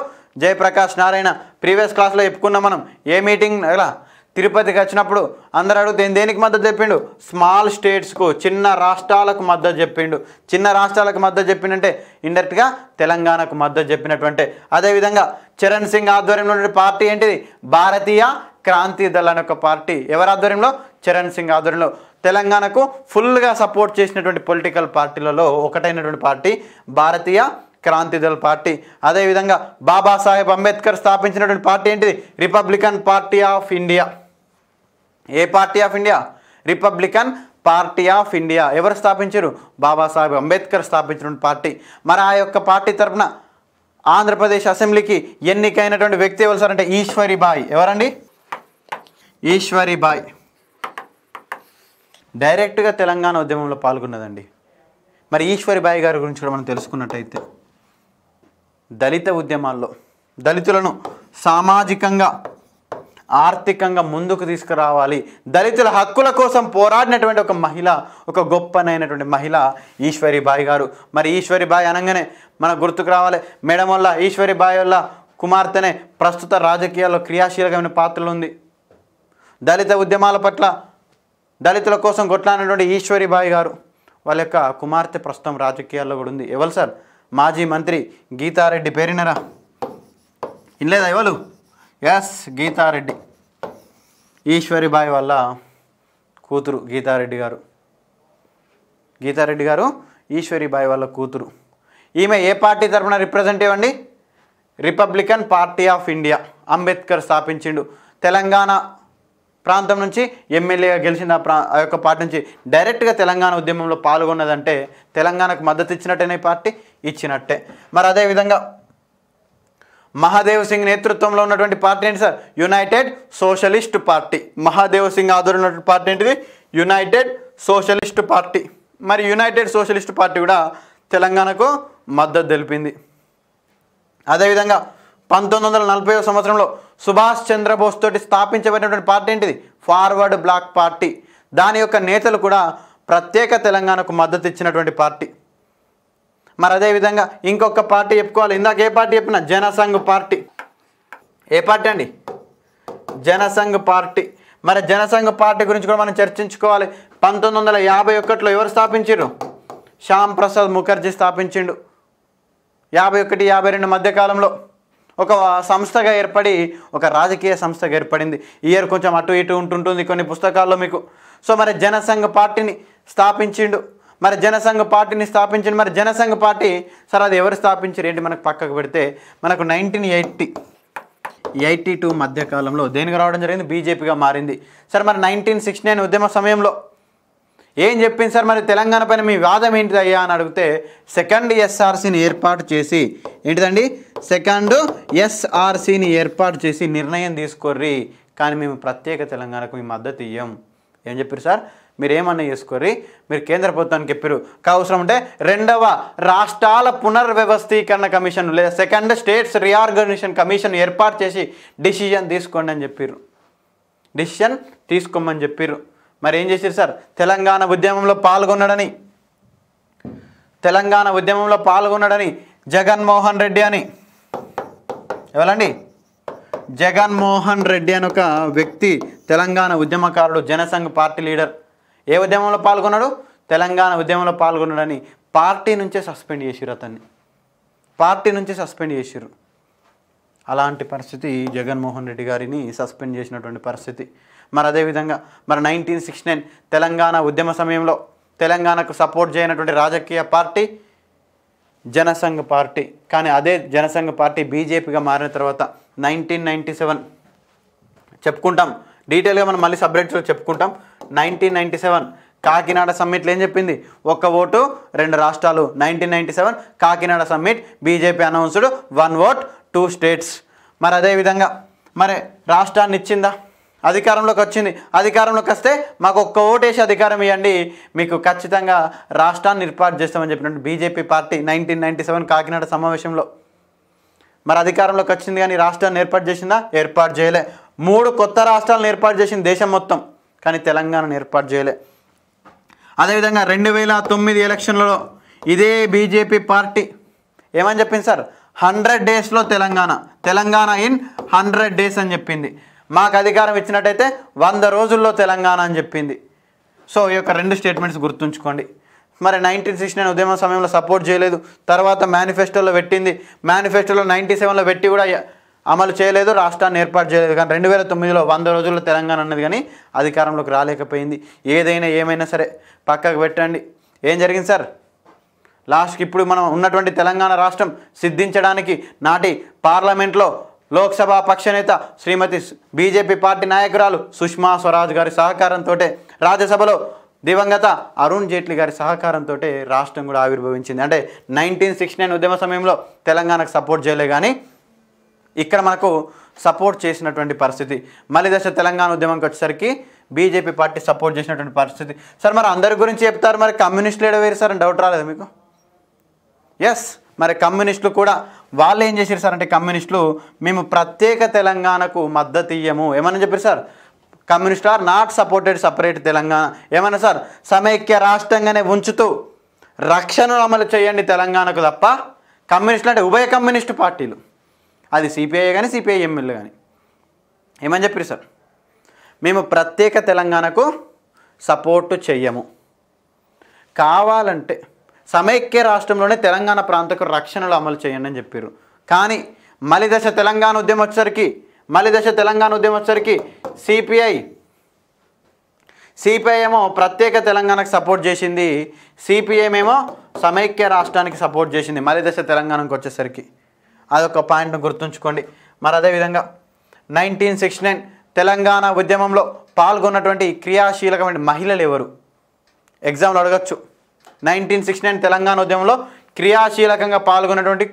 జయప్రకాష్ నారాయణ ప్రీవియస్ క్లాస్లో చెప్పుకున్నాం మనం ఏ మీటింగ్ ఎలా తిరుపతికి వచ్చినప్పుడు అందరు అడిగితే దేనికి మద్దతు చెప్పిండు స్మాల్ స్టేట్స్కు చిన్న రాష్ట్రాలకు మద్దతు చెప్పిండు చిన్న రాష్ట్రాలకు మద్దతు చెప్పిండంటే ఇండైరెక్ట్గా తెలంగాణకు మద్దతు చెప్పినటువంటి అదేవిధంగా చరణ్ సింగ్ ఆధ్వర్యంలో పార్టీ ఏంటిది భారతీయ క్రాంతి దళ అనే ఒక పార్టీ ఎవరి ఆధ్వర్యంలో చరణ్ సింగ్ ఆధ్వర్యంలో తెలంగాణకు ఫుల్గా సపోర్ట్ చేసినటువంటి పొలిటికల్ పార్టీలలో ఒకటైనటువంటి పార్టీ భారతీయ క్రాంతిదళ పార్టీ అదేవిధంగా బాబాసాహెబ్ అంబేద్కర్ స్థాపించినటువంటి పార్టీ ఏంటిది రిపబ్లికన్ పార్టీ ఆఫ్ ఇండియా ఏ party of India Republican Party of India ఎవరు స్థాపించారు బాబాసాహెబ్ అంబేద్కర్ స్థాపించిన పార్టీ మరి ఆ యొక్క పార్టీ తరఫున ఆంధ్రప్రదేశ్ అసెంబ్లీకి ఎన్నికైనటువంటి వ్యక్తి ఎవరు సార్ అంటే బాయ్ ఎవరండి బాయ్ డైరెక్ట్గా తెలంగాణ ఉద్యమంలో పాల్గొన్నదండి మరి ఈశ్వరిబాయి గారి గురించి కూడా మనం తెలుసుకున్నట్టయితే దళిత ఉద్యమాల్లో దళితులను సామాజికంగా ఆర్థికంగా ముందుకు తీసుకురావాలి దళితుల హక్కుల కోసం పోరాడినటువంటి ఒక మహిళ ఒక గొప్పనైనటువంటి మహిళ ఈశ్వరిబాయి గారు మరి ఈశ్వరిబాయి అనగానే మనకు గుర్తుకు రావాలి మేడం వల్ల ఈశ్వరిబాయి వల్ల కుమార్తెనే ప్రస్తుత రాజకీయాల్లో క్రియాశీలకమైన పాత్రలు ఉంది దళిత ఉద్యమాల పట్ల దళితుల కోసం కొట్లాడినటువంటి బాయ్ గారు వాళ్ళ యొక్క కుమార్తె ప్రస్తుతం రాజకీయాల్లో కూడా ఉంది ఎవరు సార్ మాజీ మంత్రి గీతారెడ్డి పేరినరా ఇన్లేదా ఎవరు ఎస్ గీతారెడ్డి బాయ్ వాళ్ళ కూతురు గీతారెడ్డి గారు గీతారెడ్డి గారు ఈశ్వరిబాయి వాళ్ళ కూతురు ఈమె ఏ పార్టీ తరఫున రిప్రజెంటేటివ్ అండి Republican Party of India Ambedkar స్థాపించిండు తెలంగాణ ప్రాంతం నుంచి ఎమ్మెల్యేగా గెలిచిన ప్రా ఆ యొక్క పార్టీ నుంచి డైరెక్ట్గా తెలంగాణ ఉద్యమంలో పాల్గొన్నదంటే తెలంగాణకు మద్దతు ఇచ్చినట్టేనే పార్టీ ఇచ్చినట్టే మరి అదేవిధంగా మహాదేవ్ సింగ్ నేతృత్వంలో ఉన్నటువంటి పార్టీ ఏంటి sir United Socialist Party Mahadev Singh ఆధ్వర్యంలో పార్టీ ఏంటిది యునైటెడ్ సోషలిస్ట్ పార్టీ మరి యునైటెడ్ సోషలిస్ట్ పార్టీ కూడా తెలంగాణకు మద్దతు తెలిపింది అదేవిధంగా పంతొమ్మిది వందల నలభై సంవత్సరంలో సుభాష్ చంద్రబోస్ తోటి స్థాపించబడినటువంటి పార్టీ ఏంటిది ఫార్వర్డ్ బ్లాక్ పార్టీ దాని యొక్క నేతలు కూడా ప్రత్యేక తెలంగాణకు మద్దతు ఇచ్చినటువంటి పార్టీ మరి అదేవిధంగా ఇంకొక పార్టీ చెప్పుకోవాలి ఇందాక ఏ పార్టీ చెప్పిన జనసంఘ్ పార్టీ ఏ పార్టీ అండి జనసంఘ్ పార్టీ మరి జనసంఘ్ పార్టీ గురించి కూడా మనం చర్చించుకోవాలి పంతొమ్మిది వందల యాభై ఒకటిలో ఎవరు స్థాపించారు శ్యామ్ ప్రసాద్ ముఖర్జీ స్థాపించిండు యాభై ఒకటి యాభై రెండు మధ్యకాలంలో ఒక సంస్థగా ఏర్పడి ఒక రాజకీయ సంస్థగా ఏర్పడింది ఇయర్ కొంచెం అటు ఇటు ఉంటుంటుంది కొన్ని పుస్తకాల్లో మీకు సో మరి జనసంఘ పార్టీని స్థాపించిండు మరి జనసంఘ పార్టీని స్థాపించిండు మరి జనసంఘ పార్టీ సరే అది ఎవరు స్థాపించారు ఏంటి మనకు పక్కకు పెడితే మనకు నైన్టీన్ ఎయిటీ ఎయిటీ టూ మధ్యకాలంలో దేనికి రావడం జరిగింది బీజేపీగా మారింది సరే మరి నైన్టీన్ సిక్స్టీ నైన్ ఉద్యమ సమయంలో ఏం చెప్పింది సార్ మరి తెలంగాణ పైన మీ వాదం ఏంటిది అయ్యా అని అడిగితే సెకండ్ ఎస్ఆర్సీని ఏర్పాటు చేసి ఏంటిదండి సెకండ్ ఎస్ఆర్సీని ఏర్పాటు చేసి నిర్ణయం తీసుకోర్రి కానీ మేము ప్రత్యేక తెలంగాణకు మీ మద్దతు ఇయ్యం ఏం చెప్పారు సార్ మీరు ఏమన్నా చేసుకోర్రి మీరు కేంద్ర ప్రభుత్వానికి చెప్పారు కావసరం అంటే రెండవ రాష్ట్రాల పునర్వ్యవస్థీకరణ కమిషన్ లేదా సెకండ్ స్టేట్స్ రీఆర్గనైజేషన్ కమిషన్ ఏర్పాటు చేసి డిసిజన్ తీసుకోండి అని చెప్పారు డిసిషన్ తీసుకోమని చెప్పారు మరి ఏం చేశారు సార్ తెలంగాణ ఉద్యమంలో పాల్గొన్నాడని తెలంగాణ ఉద్యమంలో పాల్గొన్నాడని జగన్మోహన్ రెడ్డి అని ఎవరండి జగన్మోహన్ రెడ్డి అని ఒక వ్యక్తి తెలంగాణ ఉద్యమకారుడు జనసంఘ్ పార్టీ లీడర్ ఏ ఉద్యమంలో పాల్గొన్నాడు తెలంగాణ ఉద్యమంలో పాల్గొన్నాడని పార్టీ నుంచే సస్పెండ్ చేసిరు అతన్ని పార్టీ నుంచే సస్పెండ్ చేసిరు అలాంటి పరిస్థితి జగన్మోహన్ రెడ్డి గారిని సస్పెండ్ చేసినటువంటి పరిస్థితి మరి అదేవిధంగా మరి నైన్టీన్ సిక్స్టీ నైన్ తెలంగాణ ఉద్యమ సమయంలో తెలంగాణకు సపోర్ట్ చేయనటువంటి రాజకీయ పార్టీ జనసంఘ పార్టీ కానీ అదే జనసంఘ పార్టీ బీజేపీగా మారిన తర్వాత నైన్టీన్ నైంటీ సెవెన్ చెప్పుకుంటాం డీటెయిల్గా మనం మళ్ళీ సపరేట్స్లో చెప్పుకుంటాం నైన్టీన్ నైంటీ సెవెన్ కాకినాడ సమ్మిట్లు ఏం చెప్పింది ఒక్క ఓటు రెండు రాష్ట్రాలు nineteen ninety seven Kakinada summit BJP announced one vote two states మరి అదేవిధంగా మరి రాష్ట్రాన్ని ఇచ్చిందా అధికారంలోకి వచ్చింది అధికారంలోకి వస్తే మాకు ఒక్క ఓటేసి అధికారం ఇవ్వండి మీకు ఖచ్చితంగా రాష్ట్రాన్ని ఏర్పాటు చేస్తామని చెప్పినట్టు BJP party nineteen ninety seven Kakinada సమావేశంలో మరి అధికారంలోకి వచ్చింది కానీ రాష్ట్రాన్ని ఏర్పాటు చేసిందా ఏర్పాటు చేయలే మూడు కొత్త రాష్ట్రాలను ఏర్పాటు చేసింది దేశం మొత్తం కానీ తెలంగాణను ఏర్పాటు చేయలే అదేవిధంగా రెండు వేల తొమ్మిది ఎలక్షన్లలో ఇదే బీజేపీ పార్టీ ఏమని చెప్పింది సార్ హండ్రెడ్ డేస్లో Telangana Telangana in hundred days అని చెప్పింది మాకు అధికారం ఇచ్చినట్టయితే వంద రోజుల్లో తెలంగాణ అని చెప్పింది సో ఈ యొక్క రెండు స్టేట్మెంట్స్ గుర్తుంచుకోండి మరి నైన్టీన్ సిక్స్టీ నైన్ ఉద్యమ సమయంలో సపోర్ట్ చేయలేదు తర్వాత మేనిఫెస్టోలో పెట్టింది మేనిఫెస్టోలో నైంటీ సెవెన్లో పెట్టి కూడా అమలు చేయలేదు రాష్ట్రాన్ని ఏర్పాటు చేయలేదు కానీ రెండు వేల తొమ్మిదిలో వంద రోజుల్లో తెలంగాణ అన్నది కానీ అధికారంలోకి రాలేకపోయింది ఏదైనా ఏమైనా సరే పక్కకు పెట్టండి ఏం జరిగింది సార్ లాస్ట్కి ఇప్పుడు మనం ఉన్నటువంటి తెలంగాణ రాష్ట్రం సిద్ధించడానికి నాటి పార్లమెంట్లో లోక్సభ పక్షనేత శ్రీమతి బీజేపీ పార్టీ నాయకురాలు సుష్మా స్వరాజ్ గారి సహకారంతో రాజ్యసభలో దివంగత అరుణ్ జైట్లీ గారి సహకారంతో రాష్ట్రం కూడా ఆవిర్భవించింది అంటే నైన్టీన్ సిక్స్టీ నైన్ ఉద్యమ సమయంలో తెలంగాణకు సపోర్ట్ చేయలే కానీ ఇక్కడ మనకు సపోర్ట్ చేసినటువంటి పరిస్థితి మళ్ళీ దశ తెలంగాణ ఉద్యమంకి వచ్చేసరికి బీజేపీ పార్టీ సపోర్ట్ చేసినటువంటి పరిస్థితి సార్ మరి అందరి గురించి చెప్తారు మరి కమ్యూనిస్ట్ లీడర్ వేరు సార్ అని డౌట్ రాలేదు మీకు ఎస్ మరి కమ్యూనిస్టులు కూడా వాళ్ళు ఏం చేశారు సార్ అంటే కమ్యూనిస్టులు మేము ప్రత్యేక తెలంగాణకు మద్దతు ఇయ్యము ఏమని చెప్పారు sir communist are not supported separate Telangana ఏమన్నా సార్ సమైక్య రాష్ట్రంగానే ఉంచుతూ రక్షణను అమలు చేయండి తెలంగాణకు తప్ప కమ్యూనిస్టులు అంటే ఉభయ కమ్యూనిస్టు పార్టీలు అది సిపిఐ కానీ సిపిఐ ఎమ్మెల్యే కానీ ఏమని చెప్పారు సార్ మేము ప్రత్యేక తెలంగాణకు సపోర్టు చెయ్యము కావాలంటే సమైక్య రాష్ట్రంలోనే తెలంగాణ ప్రాంతకు రక్షణలు అమలు చేయండి అని చెప్పారు కానీ మలిదశ తెలంగాణ ఉద్యమం వచ్చేసరికి మలిదశ తెలంగాణ ఉద్యమం వచ్చేసరికి సిపిఐ సిపిఐ ఏమో ప్రత్యేక తెలంగాణకు సపోర్ట్ చేసింది సిపిఎం ఏమో సమైక్య రాష్ట్రానికి సపోర్ట్ చేసింది మలిదశ తెలంగాణకు వచ్చేసరికి అదొక పాయింట్ను గుర్తుంచుకోండి మరి అదేవిధంగా నైన్టీన్ సిక్స్టీ నైన్ తెలంగాణ ఉద్యమంలో పాల్గొన్నటువంటి క్రియాశీలకమైన మహిళలు ఎవరు ఎగ్జామ్లు అడగచ్చు నైన్టీన్ సిక్స్టీ నైన్ తెలంగాణ ఉద్యమంలో క్రియాశీలకంగా పాల్గొన్నటువంటి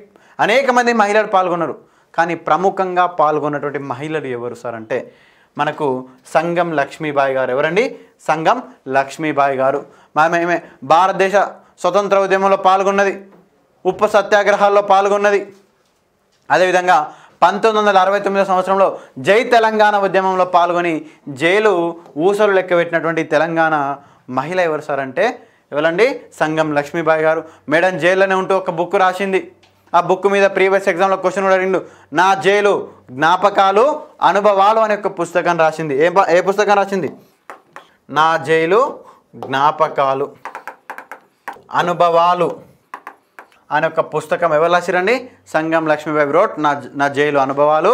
అనేక మంది మహిళలు పాల్గొన్నారు కానీ ప్రముఖంగా పాల్గొన్నటువంటి మహిళలు ఎవరు సార్ అంటే మనకు సంగం లక్ష్మీబాయి గారు ఎవరండి సంగం లక్ష్మీబాయి గారు మేమే భారతదేశ స్వతంత్ర ఉద్యమంలో పాల్గొన్నది ఉప్పు సత్యాగ్రహాల్లో పాల్గొన్నది అదేవిధంగా పంతొమ్మిది వందల అరవై తొమ్మిదో సంవత్సరంలో జై తెలంగాణ ఉద్యమంలో పాల్గొని జైలు ఊసలు లెక్కబెట్టినటువంటి తెలంగాణ మహిళ ఎవరు సార్ అంటే ఎవరండి సంగం లక్ష్మీబాయి గారు మేడం జైల్లోనే ఉంటూ ఒక బుక్ రాసింది ఆ బుక్ మీద ప్రీవియస్ ఎగ్జామ్లో క్వశ్చన్ కూడా రెండు నా జైలు జ్ఞాపకాలు అనుభవాలు అనే ఒక పుస్తకం రాసింది ఏ ఏ పుస్తకం రాసింది నా జైలు జ్ఞాపకాలు అనుభవాలు అనే ఒక పుస్తకం ఎవరు రాసిరండి సంగం లక్ష్మీబాయి రోడ్ నా నా జైలు అనుభవాలు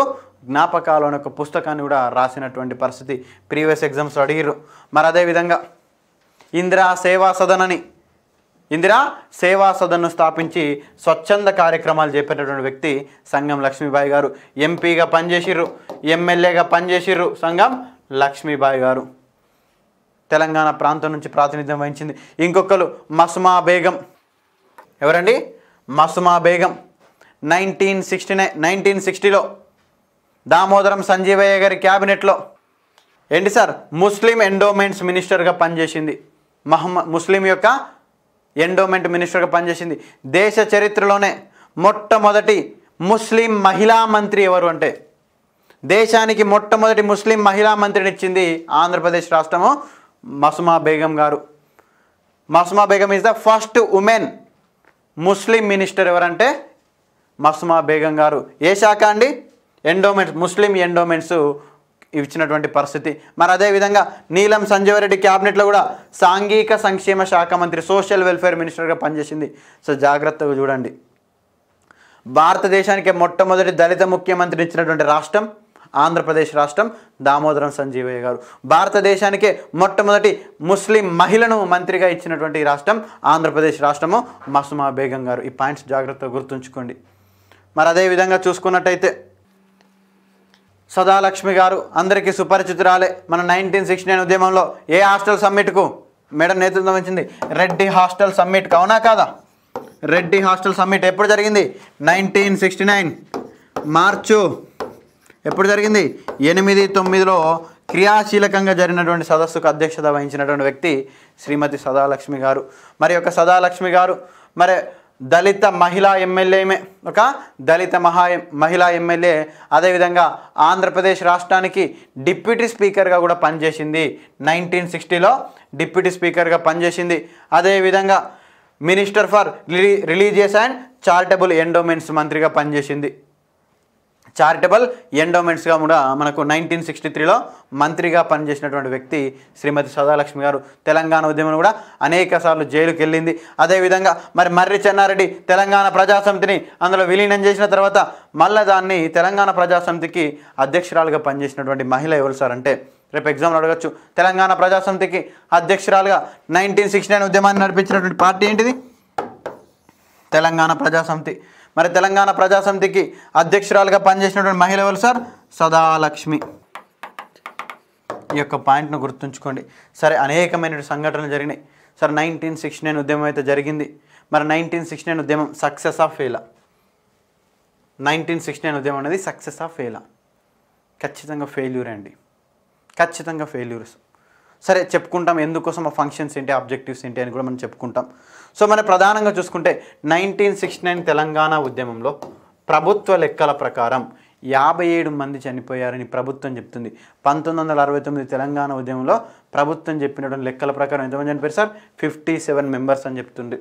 జ్ఞాపకాలు అనే ఒక పుస్తకాన్ని కూడా రాసినటువంటి పరిస్థితి ప్రీవియస్ ఎగ్జామ్స్ అడిగిర్రు మరి అదేవిధంగా ఇందిరా సేవా సదన్ అని ఇందిరా సేవా సదన్ను స్థాపించి స్వచ్ఛంద కార్యక్రమాలు చేపట్టినటువంటి వ్యక్తి సంఘం లక్ష్మీబాయి గారు ఎంపీగా పనిచేసిర్రు ఎమ్మెల్యేగా పనిచేసిర్రు సంఘం లక్ష్మీబాయి గారు తెలంగాణ ప్రాంతం నుంచి ప్రాతినిధ్యం వహించింది ఇంకొకరు మసుమా బేగం ఎవరండి Masuma Begum nineteen sixty nine nineteen సిక్స్టీలో దామోదరం సంజీవయ్య గారి క్యాబినెట్లో ఏంటి సార్ ముస్లిం ఎండోమెంట్స్ మినిస్టర్గా పనిచేసింది మహమ్మద్ ముస్లిం యొక్క ఎండోమెంట్ మినిస్టర్గా పనిచేసింది దేశ చరిత్రలోనే మొట్టమొదటి ముస్లిం మహిళా మంత్రి ఎవరు అంటే దేశానికి మొట్టమొదటి ముస్లిం మహిళా మంత్రిని ఇచ్చింది ఆంధ్రప్రదేశ్ రాష్ట్రము మసుమా బేగం గారు Masuma Begum is the first women Muslim minister ఎవరంటే మసుమా బేగం గారు ఏ శాఖ అండి ఎండోమెంట్స్ ముస్లిం ఎండోమెంట్స్ ఇచ్చినటువంటి పరిస్థితి మరి అదేవిధంగా నీలం సంజీవరెడ్డి క్యాబినెట్లో కూడా సాంఘిక సంక్షేమ శాఖ మంత్రి సోషల్ వెల్ఫేర్ మినిస్టర్గా పనిచేసింది సో జాగ్రత్తగా చూడండి భారతదేశానికి మొట్టమొదటి దళిత ముఖ్యమంత్రి ఇచ్చినటువంటి రాష్ట్రం ఆంధ్రప్రదేశ్ రాష్ట్రం దామోదరం సంజీవయ్య గారు భారతదేశానికే మొట్టమొదటి ముస్లిం మహిళను మంత్రిగా ఇచ్చినటువంటి రాష్ట్రం ఆంధ్రప్రదేశ్ రాష్ట్రము మసుమా బేగం గారు ఈ పాయింట్స్ జాగ్రత్తగా గుర్తుంచుకోండి మరి అదేవిధంగా చూసుకున్నట్టయితే సదాలక్ష్మి గారు అందరికీ సుపరిచితురాలే మన నైన్టీన్ సిక్స్టీ నైన్ ఉద్యమంలో ఏ హాస్టల్ సమ్మిట్కు మేడం నేతృత్వం వచ్చింది రెడ్డి హాస్టల్ సమ్మిట్ అవునా కాదా రెడ్డి హాస్టల్ సమ్మిట్ ఎప్పుడు జరిగింది నైన్టీన్ సిక్స్టీ నైన్ మార్చు ఎప్పుడు జరిగింది ఎనిమిది తొమ్మిదిలో క్రియాశీలకంగా జరిగినటువంటి సదస్సుకు అధ్యక్షత వహించినటువంటి వ్యక్తి శ్రీమతి సదాలక్ష్మి గారు మరి యొక్క సదాలక్ష్మి గారు మరి దళిత మహిళా ఎమ్మెల్యే ఒక దళిత మహా మహిళా ఎమ్మెల్యే అదేవిధంగా ఆంధ్రప్రదేశ్ రాష్ట్రానికి డిప్యూటీ స్పీకర్గా కూడా పనిచేసింది నైన్టీన్ సిక్స్టీలో డిప్యూటీ స్పీకర్గా పనిచేసింది అదేవిధంగా minister for religious and charitable endowments మంత్రిగా పనిచేసింది చారిటబుల్ ఎండోమెంట్స్గా కూడా మనకు నైన్టీన్ సిక్స్టీ త్రీలో మంత్రిగా పనిచేసినటువంటి వ్యక్తి శ్రీమతి సదాలక్ష్మి గారు తెలంగాణ ఉద్యమం కూడా అనేక సార్లు జైలుకి వెళ్ళింది అదేవిధంగా మరి మర్రి చెన్నారెడ్డి తెలంగాణ ప్రజాసమితిని అందులో విలీనం చేసిన తర్వాత మళ్ళా దాన్ని తెలంగాణ ప్రజాసమితికి అధ్యక్షురాలుగా పనిచేసినటువంటి మహిళ ఎవరు సార్ అంటే రేపు ఎగ్జామ్లు అడగచ్చు తెలంగాణ ప్రజాసమితికి అధ్యక్షురాలుగా నైన్టీన్ సిక్స్టీ నైన్ ఉద్యమాన్ని నడిపించినటువంటి పార్టీ ఏంటిది తెలంగాణ ప్రజాసమితి మరి తెలంగాణ ప్రజాసమితికి అధ్యక్షురాలుగా పనిచేసినటువంటి మహిళ ఎవరు సార్ సదాలక్ష్మి ఈ యొక్క పాయింట్ను గుర్తుంచుకోండి సరే అనేకమైన సంఘటనలు జరిగినాయి సార్ నైన్టీన్ సిక్స్టీ నైన్ ఉద్యమం అయితే జరిగింది మరి నైన్టీన్ సిక్స్టీ నైన్ ఉద్యమం సక్సెస్ ఆఫ్ ఫెయిలా నైన్టీన్ సిక్స్టీ నైన్ ఉద్యమం అనేది సక్సెస్ ఆఫ్ ఫెయిలా ఖచ్చితంగా ఫెయిల్యూర్ అండి ఖచ్చితంగా ఫెయిల్యూర్స్ సరే చెప్పుకుంటాం ఎందుకోసం ఆ ఫంక్షన్స్ ఏంటి ఆబ్జెక్టివ్స్ ఏంటి అని కూడా మనం చెప్పుకుంటాం సో మన ప్రధానంగా చూసుకుంటే నైన్టీన్ సిక్స్టీ నైన్ తెలంగాణ ఉద్యమంలో ప్రభుత్వ లెక్కల ప్రకారం యాభై ఏడు మంది చనిపోయారని ప్రభుత్వం చెప్తుంది పంతొమ్మిది వందల అరవై తొమ్మిది తెలంగాణ ఉద్యమంలో ప్రభుత్వం చెప్పినటువంటి లెక్కల ప్రకారం ఎంతమంది చనిపోయారు సార్ ఫిఫ్టీ సెవెన్ మెంబర్స్ అని చెప్తుంది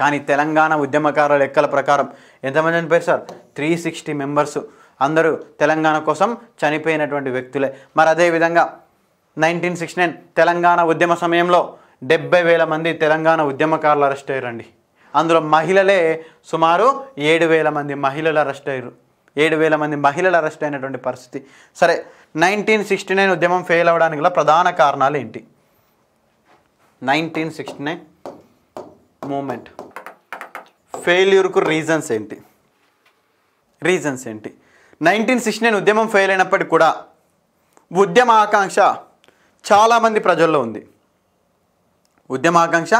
కానీ తెలంగాణ ఉద్యమకారుల లెక్కల ప్రకారం ఎంతమంది చనిపోయారు సార్ త్రీ సిక్స్టీ మెంబర్స్ అందరూ తెలంగాణ కోసం చనిపోయినటువంటి వ్యక్తులే మరి అదేవిధంగా నైన్టీన్ సిక్స్టీ నైన్ తెలంగాణ ఉద్యమ సమయంలో డెబ్బై వేల మంది తెలంగాణ ఉద్యమకారులు అరెస్ట్ అయ్యారండి అందులో మహిళలే సుమారు ఏడు వేల మంది మహిళలు అరెస్ట్ అయ్యారు ఏడు వేల మంది మహిళలు అరెస్ట్ అయినటువంటి పరిస్థితి సరే నైన్టీన్ సిక్స్టీ నైన్ ఉద్యమం ఫెయిల్ అవ్వడానికి గల ప్రధాన కారణాలు ఏంటి నైన్టీన్ సిక్స్టీ నైన్ మూమెంట్ ఫెయిల్యూర్కు రీజన్స్ ఏంటి రీజన్స్ ఏంటి నైన్టీన్ సిక్స్టీ నైన్ ఉద్యమం ఫెయిల్ అయినప్పటికీ కూడా ఉద్యమ ఆకాంక్ష చాలామంది ప్రజల్లో ఉంది ఉద్యమాకాంక్ష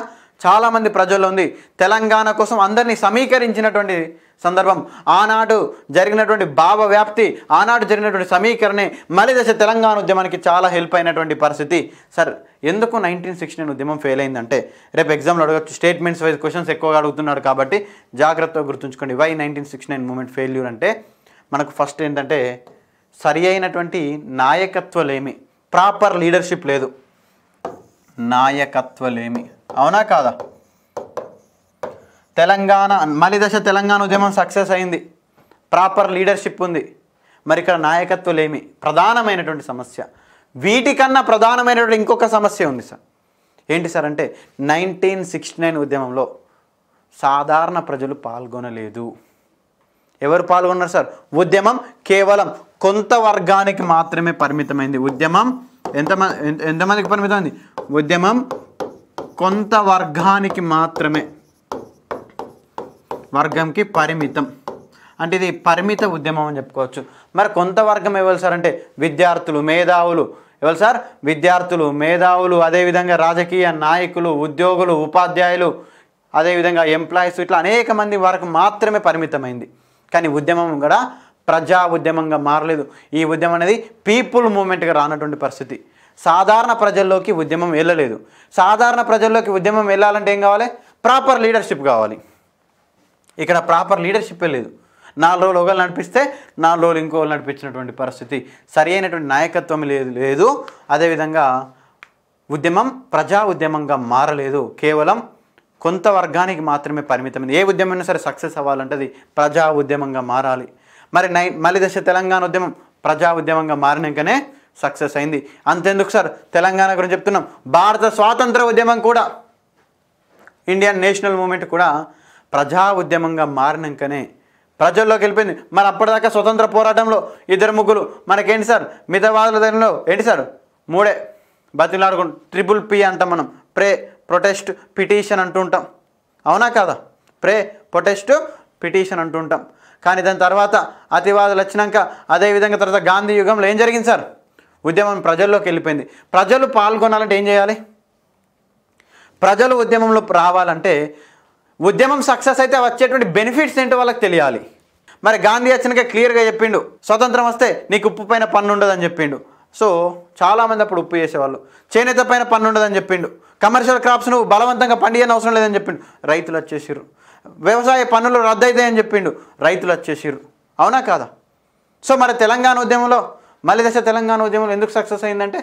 చాలామంది ప్రజల్లో ఉంది తెలంగాణ కోసం అందరినీ సమీకరించినటువంటి సందర్భం ఆనాడు జరిగినటువంటి భావ వ్యాప్తి ఆనాడు జరిగినటువంటి సమీకరణే మళ్ళీ దశ తెలంగాణ ఉద్యమానికి చాలా హెల్ప్ అయినటువంటి పరిస్థితి సార్ ఎందుకు నైన్టీన్ సిక్స్టీ నైన్ ఉద్యమం ఫెయిల్ అయిందంటే రేపు ఎగ్జామ్లో అడగచ్చు స్టేట్మెంట్స్ వైజ్ క్వశ్చన్స్ ఎక్కువగా అడుగుతున్నాడు కాబట్టి జాగ్రత్తగా గుర్తుంచుకోండి why nineteen sixty nine movement failure అంటే మనకు ఫస్ట్ ఏంటంటే సరి అయినటువంటి నాయకత్వలేమి ప్రాపర్ లీడర్షిప్ లేదు నాయకత్వలేమి అవునా కాదా తెలంగాణ మళ్ళీ దశ తెలంగాణ ఉద్యమం సక్సెస్ అయింది ప్రాపర్ లీడర్షిప్ ఉంది మరి ఇక్కడ నాయకత్వలేమి ప్రధానమైనటువంటి సమస్య వీటికన్నా ప్రధానమైనటువంటి ఇంకొక సమస్య ఉంది సార్ ఏంటి సార్ అంటే నైన్టీన్ సిక్స్టీ నైన్ ఉద్యమంలో సాధారణ ప్రజలు పాల్గొనలేదు ఎవరు పాల్గొన్నారు సార్ ఉద్యమం కేవలం కొంత వర్గానికి మాత్రమే పరిమితమైంది ఉద్యమం ఎంతమంది ఎంతమందికి పరిమితం అయింది ఉద్యమం కొంత వర్గానికి మాత్రమే వర్గంకి పరిమితం అంటే ఇది పరిమిత ఉద్యమం అని చెప్పుకోవచ్చు మరి కొంత వర్గం ఎవరు సార్ అంటే విద్యార్థులు మేధావులు ఇవ్వాలి సార్ విద్యార్థులు మేధావులు అదేవిధంగా రాజకీయ నాయకులు ఉద్యోగులు ఉపాధ్యాయులు అదేవిధంగా ఎంప్లాయీస్ ఇట్లా అనేక మంది వరకు మాత్రమే పరిమితమైంది కానీ ఉద్యమం కూడా ప్రజా ఉద్యమంగా మారలేదు ఈ ఉద్యమం అనేది పీపుల్ మూమెంట్గా రానటువంటి పరిస్థితి సాధారణ ప్రజల్లోకి ఉద్యమం వెళ్ళలేదు సాధారణ ప్రజల్లోకి ఉద్యమం వెళ్ళాలంటే ఏం కావాలి ప్రాపర్ లీడర్షిప్ కావాలి ఇక్కడ ప్రాపర్ లీడర్షిప్ లేదు నాలుగు రోజులు ఒకళ్ళు నడిపిస్తే నాలుగు రోజులు ఇంకోళ్ళు నడిపించినటువంటి పరిస్థితి సరి అయినటువంటి నాయకత్వం లేదు లేదు అదేవిధంగా ఉద్యమం ప్రజా ఉద్యమంగా మారలేదు కేవలం కొంత వర్గానికి మాత్రమే పరిమితమైంది ఏ ఉద్యమైనా సరే సక్సెస్ అవ్వాలంటే అది ప్రజా ఉద్యమంగా మారాలి మరి నైన్ మళ్ళీ దశ తెలంగాణ ఉద్యమం ప్రజా ఉద్యమంగా మారినాకనే సక్సెస్ అయింది అంతెందుకు సార్ తెలంగాణ గురించి చెప్తున్నాం భారత స్వాతంత్ర ఉద్యమం కూడా ఇండియన్ నేషనల్ మూమెంట్ కూడా ప్రజా ఉద్యమంగా మారినాకనే ప్రజల్లోకి వెళ్ళిపోయింది మరి అప్పటిదాకా స్వతంత్ర పోరాటంలో ఇద్దరు ముగ్గురు మనకేంటి సార్ మితవాదుల దగ్గరలో ఏంటి సార్ మూడే బతిలాడుకుంటాం ట్రిపుల్ పి అంటాం మనం ప్రే ప్రొటెస్ట్ పిటిషన్ అంటూ ఉంటాం అవునా కాదా ప్రే ప్రొటెస్ట్ పిటిషన్ అంటూ ఉంటాం కానీ దాని తర్వాత అతివాదులు వచ్చినాక అదేవిధంగా తర్వాత గాంధీ యుగంలో ఏం జరిగింది సార్ ఉద్యమం ప్రజల్లోకి వెళ్ళిపోయింది ప్రజలు పాల్గొనాలంటే ఏం చేయాలి ప్రజలు ఉద్యమంలో రావాలంటే ఉద్యమం సక్సెస్ అయితే వచ్చేటువంటి బెనిఫిట్స్ ఏంటో వాళ్ళకి తెలియాలి మరి గాంధీ వచ్చినాక క్లియర్గా చెప్పిండు స్వతంత్రం వస్తే నీకు ఉప్పు పైన పన్ను ఉండదని చెప్పిండు సో చాలామంది అప్పుడు ఉప్పు చేసేవాళ్ళు చేనేత పైన పన్ను ఉండదని చెప్పిండు కమర్షియల్ క్రాప్స్ను బలవంతంగా పండియని అవసరం లేదని చెప్పిండు రైతులు వచ్చేసారు వ్యవసాయ పన్నులు రద్దయితాయని చెప్పిండు రైతులు వచ్చేసిరు అవునా కాదా సో మరి తెలంగాణ ఉద్యమంలో మలిదశ తెలంగాణ ఉద్యమంలో ఎందుకు సక్సెస్ అయిందంటే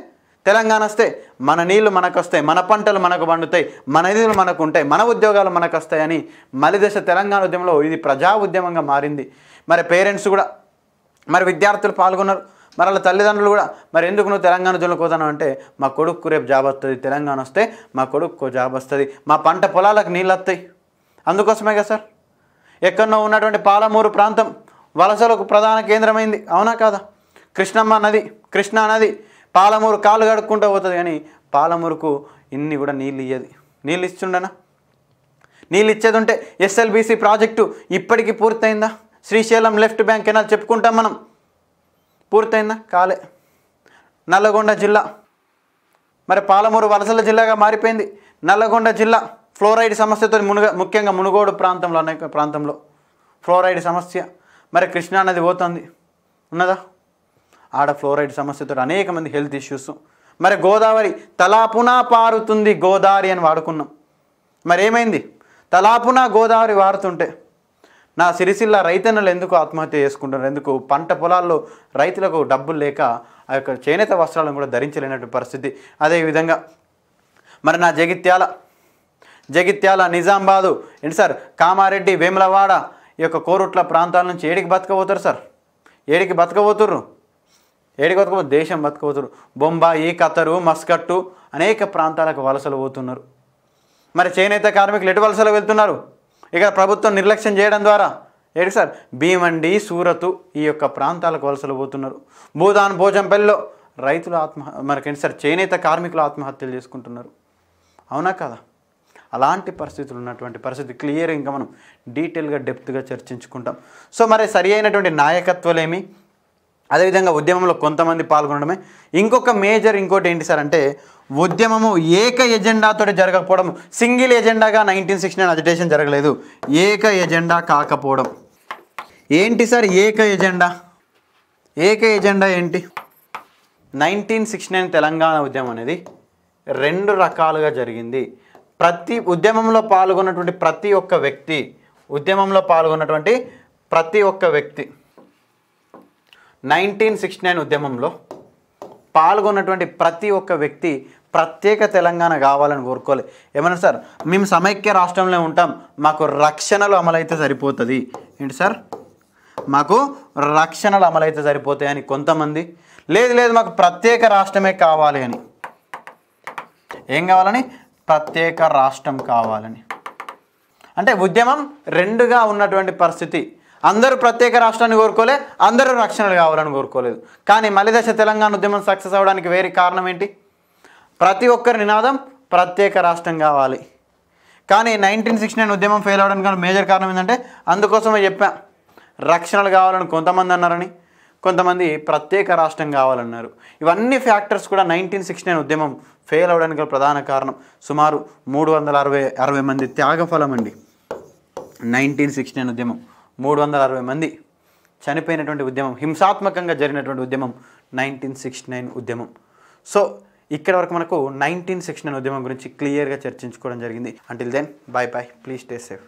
తెలంగాణ వస్తే మన నీళ్లు మనకు వస్తాయి మన పంటలు మనకు పండుతాయి మన నిధులు మనకు ఉంటాయి మన ఉద్యోగాలు మనకు వస్తాయని మలిదశ తెలంగాణ ఉద్యమంలో ఇది ప్రజా ఉద్యమంగా మారింది మరి పేరెంట్స్ కూడా మరి విద్యార్థులు పాల్గొన్నారు మరి వాళ్ళ తల్లిదండ్రులు కూడా మరి ఎందుకు నువ్వు తెలంగాణ ఉద్యమంలోకి పోతాను అంటే మా కొడుకు రేపు జాబ్ వస్తుంది తెలంగాణ వస్తే మా కొడుకు జాబ్ వస్తుంది మా పంట పొలాలకు నీళ్ళు వస్తాయి అందుకోసమే కదా సార్ ఎక్కడో ఉన్నటువంటి పాలమూరు ప్రాంతం వలసలకు ప్రధాన కేంద్రమైంది అవునా కాదా కృష్ణమ్మ నది కృష్ణా నది పాలమూరు కాలు కడుక్కుంటూ పోతుంది కానీ పాలమూరుకు ఇన్ని కూడా నీళ్ళు ఇయ్యది నీళ్ళు ఇస్తుండనా నీళ్ళు ఇచ్చేది ఉంటే ఎస్ఎల్బీసీ ప్రాజెక్టు ఇప్పటికీ పూర్తయిందా శ్రీశైలం లెఫ్ట్ బ్యాంక్ కెనాల్ చెప్పుకుంటాం మనం పూర్తయిందా కాలే నల్లగొండ జిల్లా మరి పాలమూరు వలసల జిల్లాగా మారిపోయింది నల్లగొండ జిల్లా ఫ్లోరైడ్ సమస్యతో మునుగ ముఖ్యంగా మునుగోడు ప్రాంతంలో అనేక ప్రాంతంలో ఫ్లోరైడ్ సమస్య మరి కృష్ణా నది పోతుంది ఉన్నదా ఆడ ఫ్లోరైడ్ సమస్యతో అనేక మంది హెల్త్ ఇష్యూస్ మరి గోదావరి తలాపున పారుతుంది గోదావరి అని వాడుకున్నాం మరి ఏమైంది తలాపున గోదావరి వారుతుంటే నా సిరిసిల్ల రైతన్నలు ఎందుకు ఆత్మహత్య చేసుకుంటున్నారు ఎందుకు పంట పొలాల్లో రైతులకు డబ్బులు లేక ఆ యొక్క చేనేత వస్త్రాలను కూడా ధరించలేనటువంటి పరిస్థితి అదేవిధంగా మరి నా జగిత్యాల జగిత్యాల నిజామాబాదు ఏంటి సార్ కామారెడ్డి వేములవాడ ఈ యొక్క కోరుట్ల ప్రాంతాల నుంచి ఏడికి బతకపోతారు సార్ ఏడికి బతకపోతుర్రు ఏడికి బతకపో దేశం బతకపోతురు బొంబాయి ఖతరు మస్కట్టు అనేక ప్రాంతాలకు వలసలు పోతున్నారు మరి చేనేత కార్మికులు ఎటు వలసలు వెళ్తున్నారు ఇక ప్రభుత్వం నిర్లక్ష్యం చేయడం ద్వారా ఏడు సార్ భీమండి సూరత్ ఈ యొక్క ప్రాంతాలకు వలసలు పోతున్నారు భూదాన్ భోజంపల్లిలో రైతులు ఆత్మ మనకేంటి సార్ చేనేత కార్మికులు ఆత్మహత్యలు చేసుకుంటున్నారు అవునా కదా అలాంటి పరిస్థితులు ఉన్నటువంటి పరిస్థితి క్లియర్ ఇంకా మనం డీటెయిల్గా డెప్త్గా చర్చించుకుంటాం సో మరి సరి అయినటువంటి నాయకత్వలేమి అదేవిధంగా ఉద్యమంలో కొంతమంది పాల్గొనడమే ఇంకొక మేజర్ ఇంకోటి ఏంటి సార్ అంటే ఉద్యమము ఏక ఎజెండాతో జరగకపోవడం సింగిల్ ఎజెండాగా నైన్టీన్ సిక్స్టీ నైన్ అజిటేషన్ జరగలేదు ఏక ఎజెండా కాకపోవడం ఏంటి సార్ ఏక ఎజెండా ఏక ఎజెండా ఏంటి నైన్టీన్ సిక్స్టీ నైన్ తెలంగాణ ఉద్యమం అనేది రెండు రకాలుగా జరిగింది ప్రతి ఉద్యమంలో పాల్గొన్నటువంటి ప్రతి ఒక్క వ్యక్తి ఉద్యమంలో పాల్గొన్నటువంటి ప్రతి ఒక్క వ్యక్తి నైన్టీన్ సిక్స్టీ నైన్ ఉద్యమంలో పాల్గొన్నటువంటి ప్రతి ఒక్క వ్యక్తి ప్రత్యేక తెలంగాణ కావాలని కోరుకోవాలి ఏమన్నా సార్ మేము సమైక్య రాష్ట్రంలో ఉంటాం మాకు రక్షణలు అమలైతే సరిపోతుంది ఏంటి సార్ మాకు రక్షణలు అమలైతే సరిపోతాయి అని కొంతమంది లేదు లేదు మాకు ప్రత్యేక రాష్ట్రమే కావాలి అని ఏం కావాలని ప్రత్యేక రాష్ట్రం కావాలని అంటే ఉద్యమం రెండుగా ఉన్నటువంటి పరిస్థితి అందరూ ప్రత్యేక రాష్ట్రాన్ని కోరుకోలే అందరూ రక్షణలు కావాలని కోరుకోలేదు కానీ మలిదశ తెలంగాణ ఉద్యమం సక్సెస్ అవ్వడానికి వేరే కారణం ఏంటి ప్రతి ఒక్కరి నినాదం ప్రత్యేక రాష్ట్రం కావాలి కానీ నైన్టీన్ సిక్స్టీ నైన్ ఉద్యమం ఫెయిల్ అవ్వడానికి మేజర్ కారణం ఏంటంటే అందుకోసమే చెప్పా రక్షణలు కావాలని కొంతమంది అన్నారని కొంతమంది ప్రత్యేక రాష్ట్రం కావాలన్నారు ఇవన్నీ ఫ్యాక్టర్స్ కూడా నైన్టీన్ సిక్స్టీ నైన్ ఉద్యమం ఫెయిల్ అవడానికి ప్రధాన కారణం సుమారు మూడు వందల అరవై అరవై మంది త్యాగఫలం అండి నైన్టీన్ సిక్స్టీ నైన్ ఉద్యమం మూడు వందల అరవై మంది చనిపోయినటువంటి ఉద్యమం హింసాత్మకంగా జరిగినటువంటి ఉద్యమం నైన్టీన్ సిక్స్టీ నైన్ ఉద్యమం సో ఇక్కడ వరకు మనకు నైన్టీన్ సిక్స్టీ నైన్ ఉద్యమం గురించి క్లియర్గా చర్చించుకోవడం జరిగింది until then bye bye please stay safe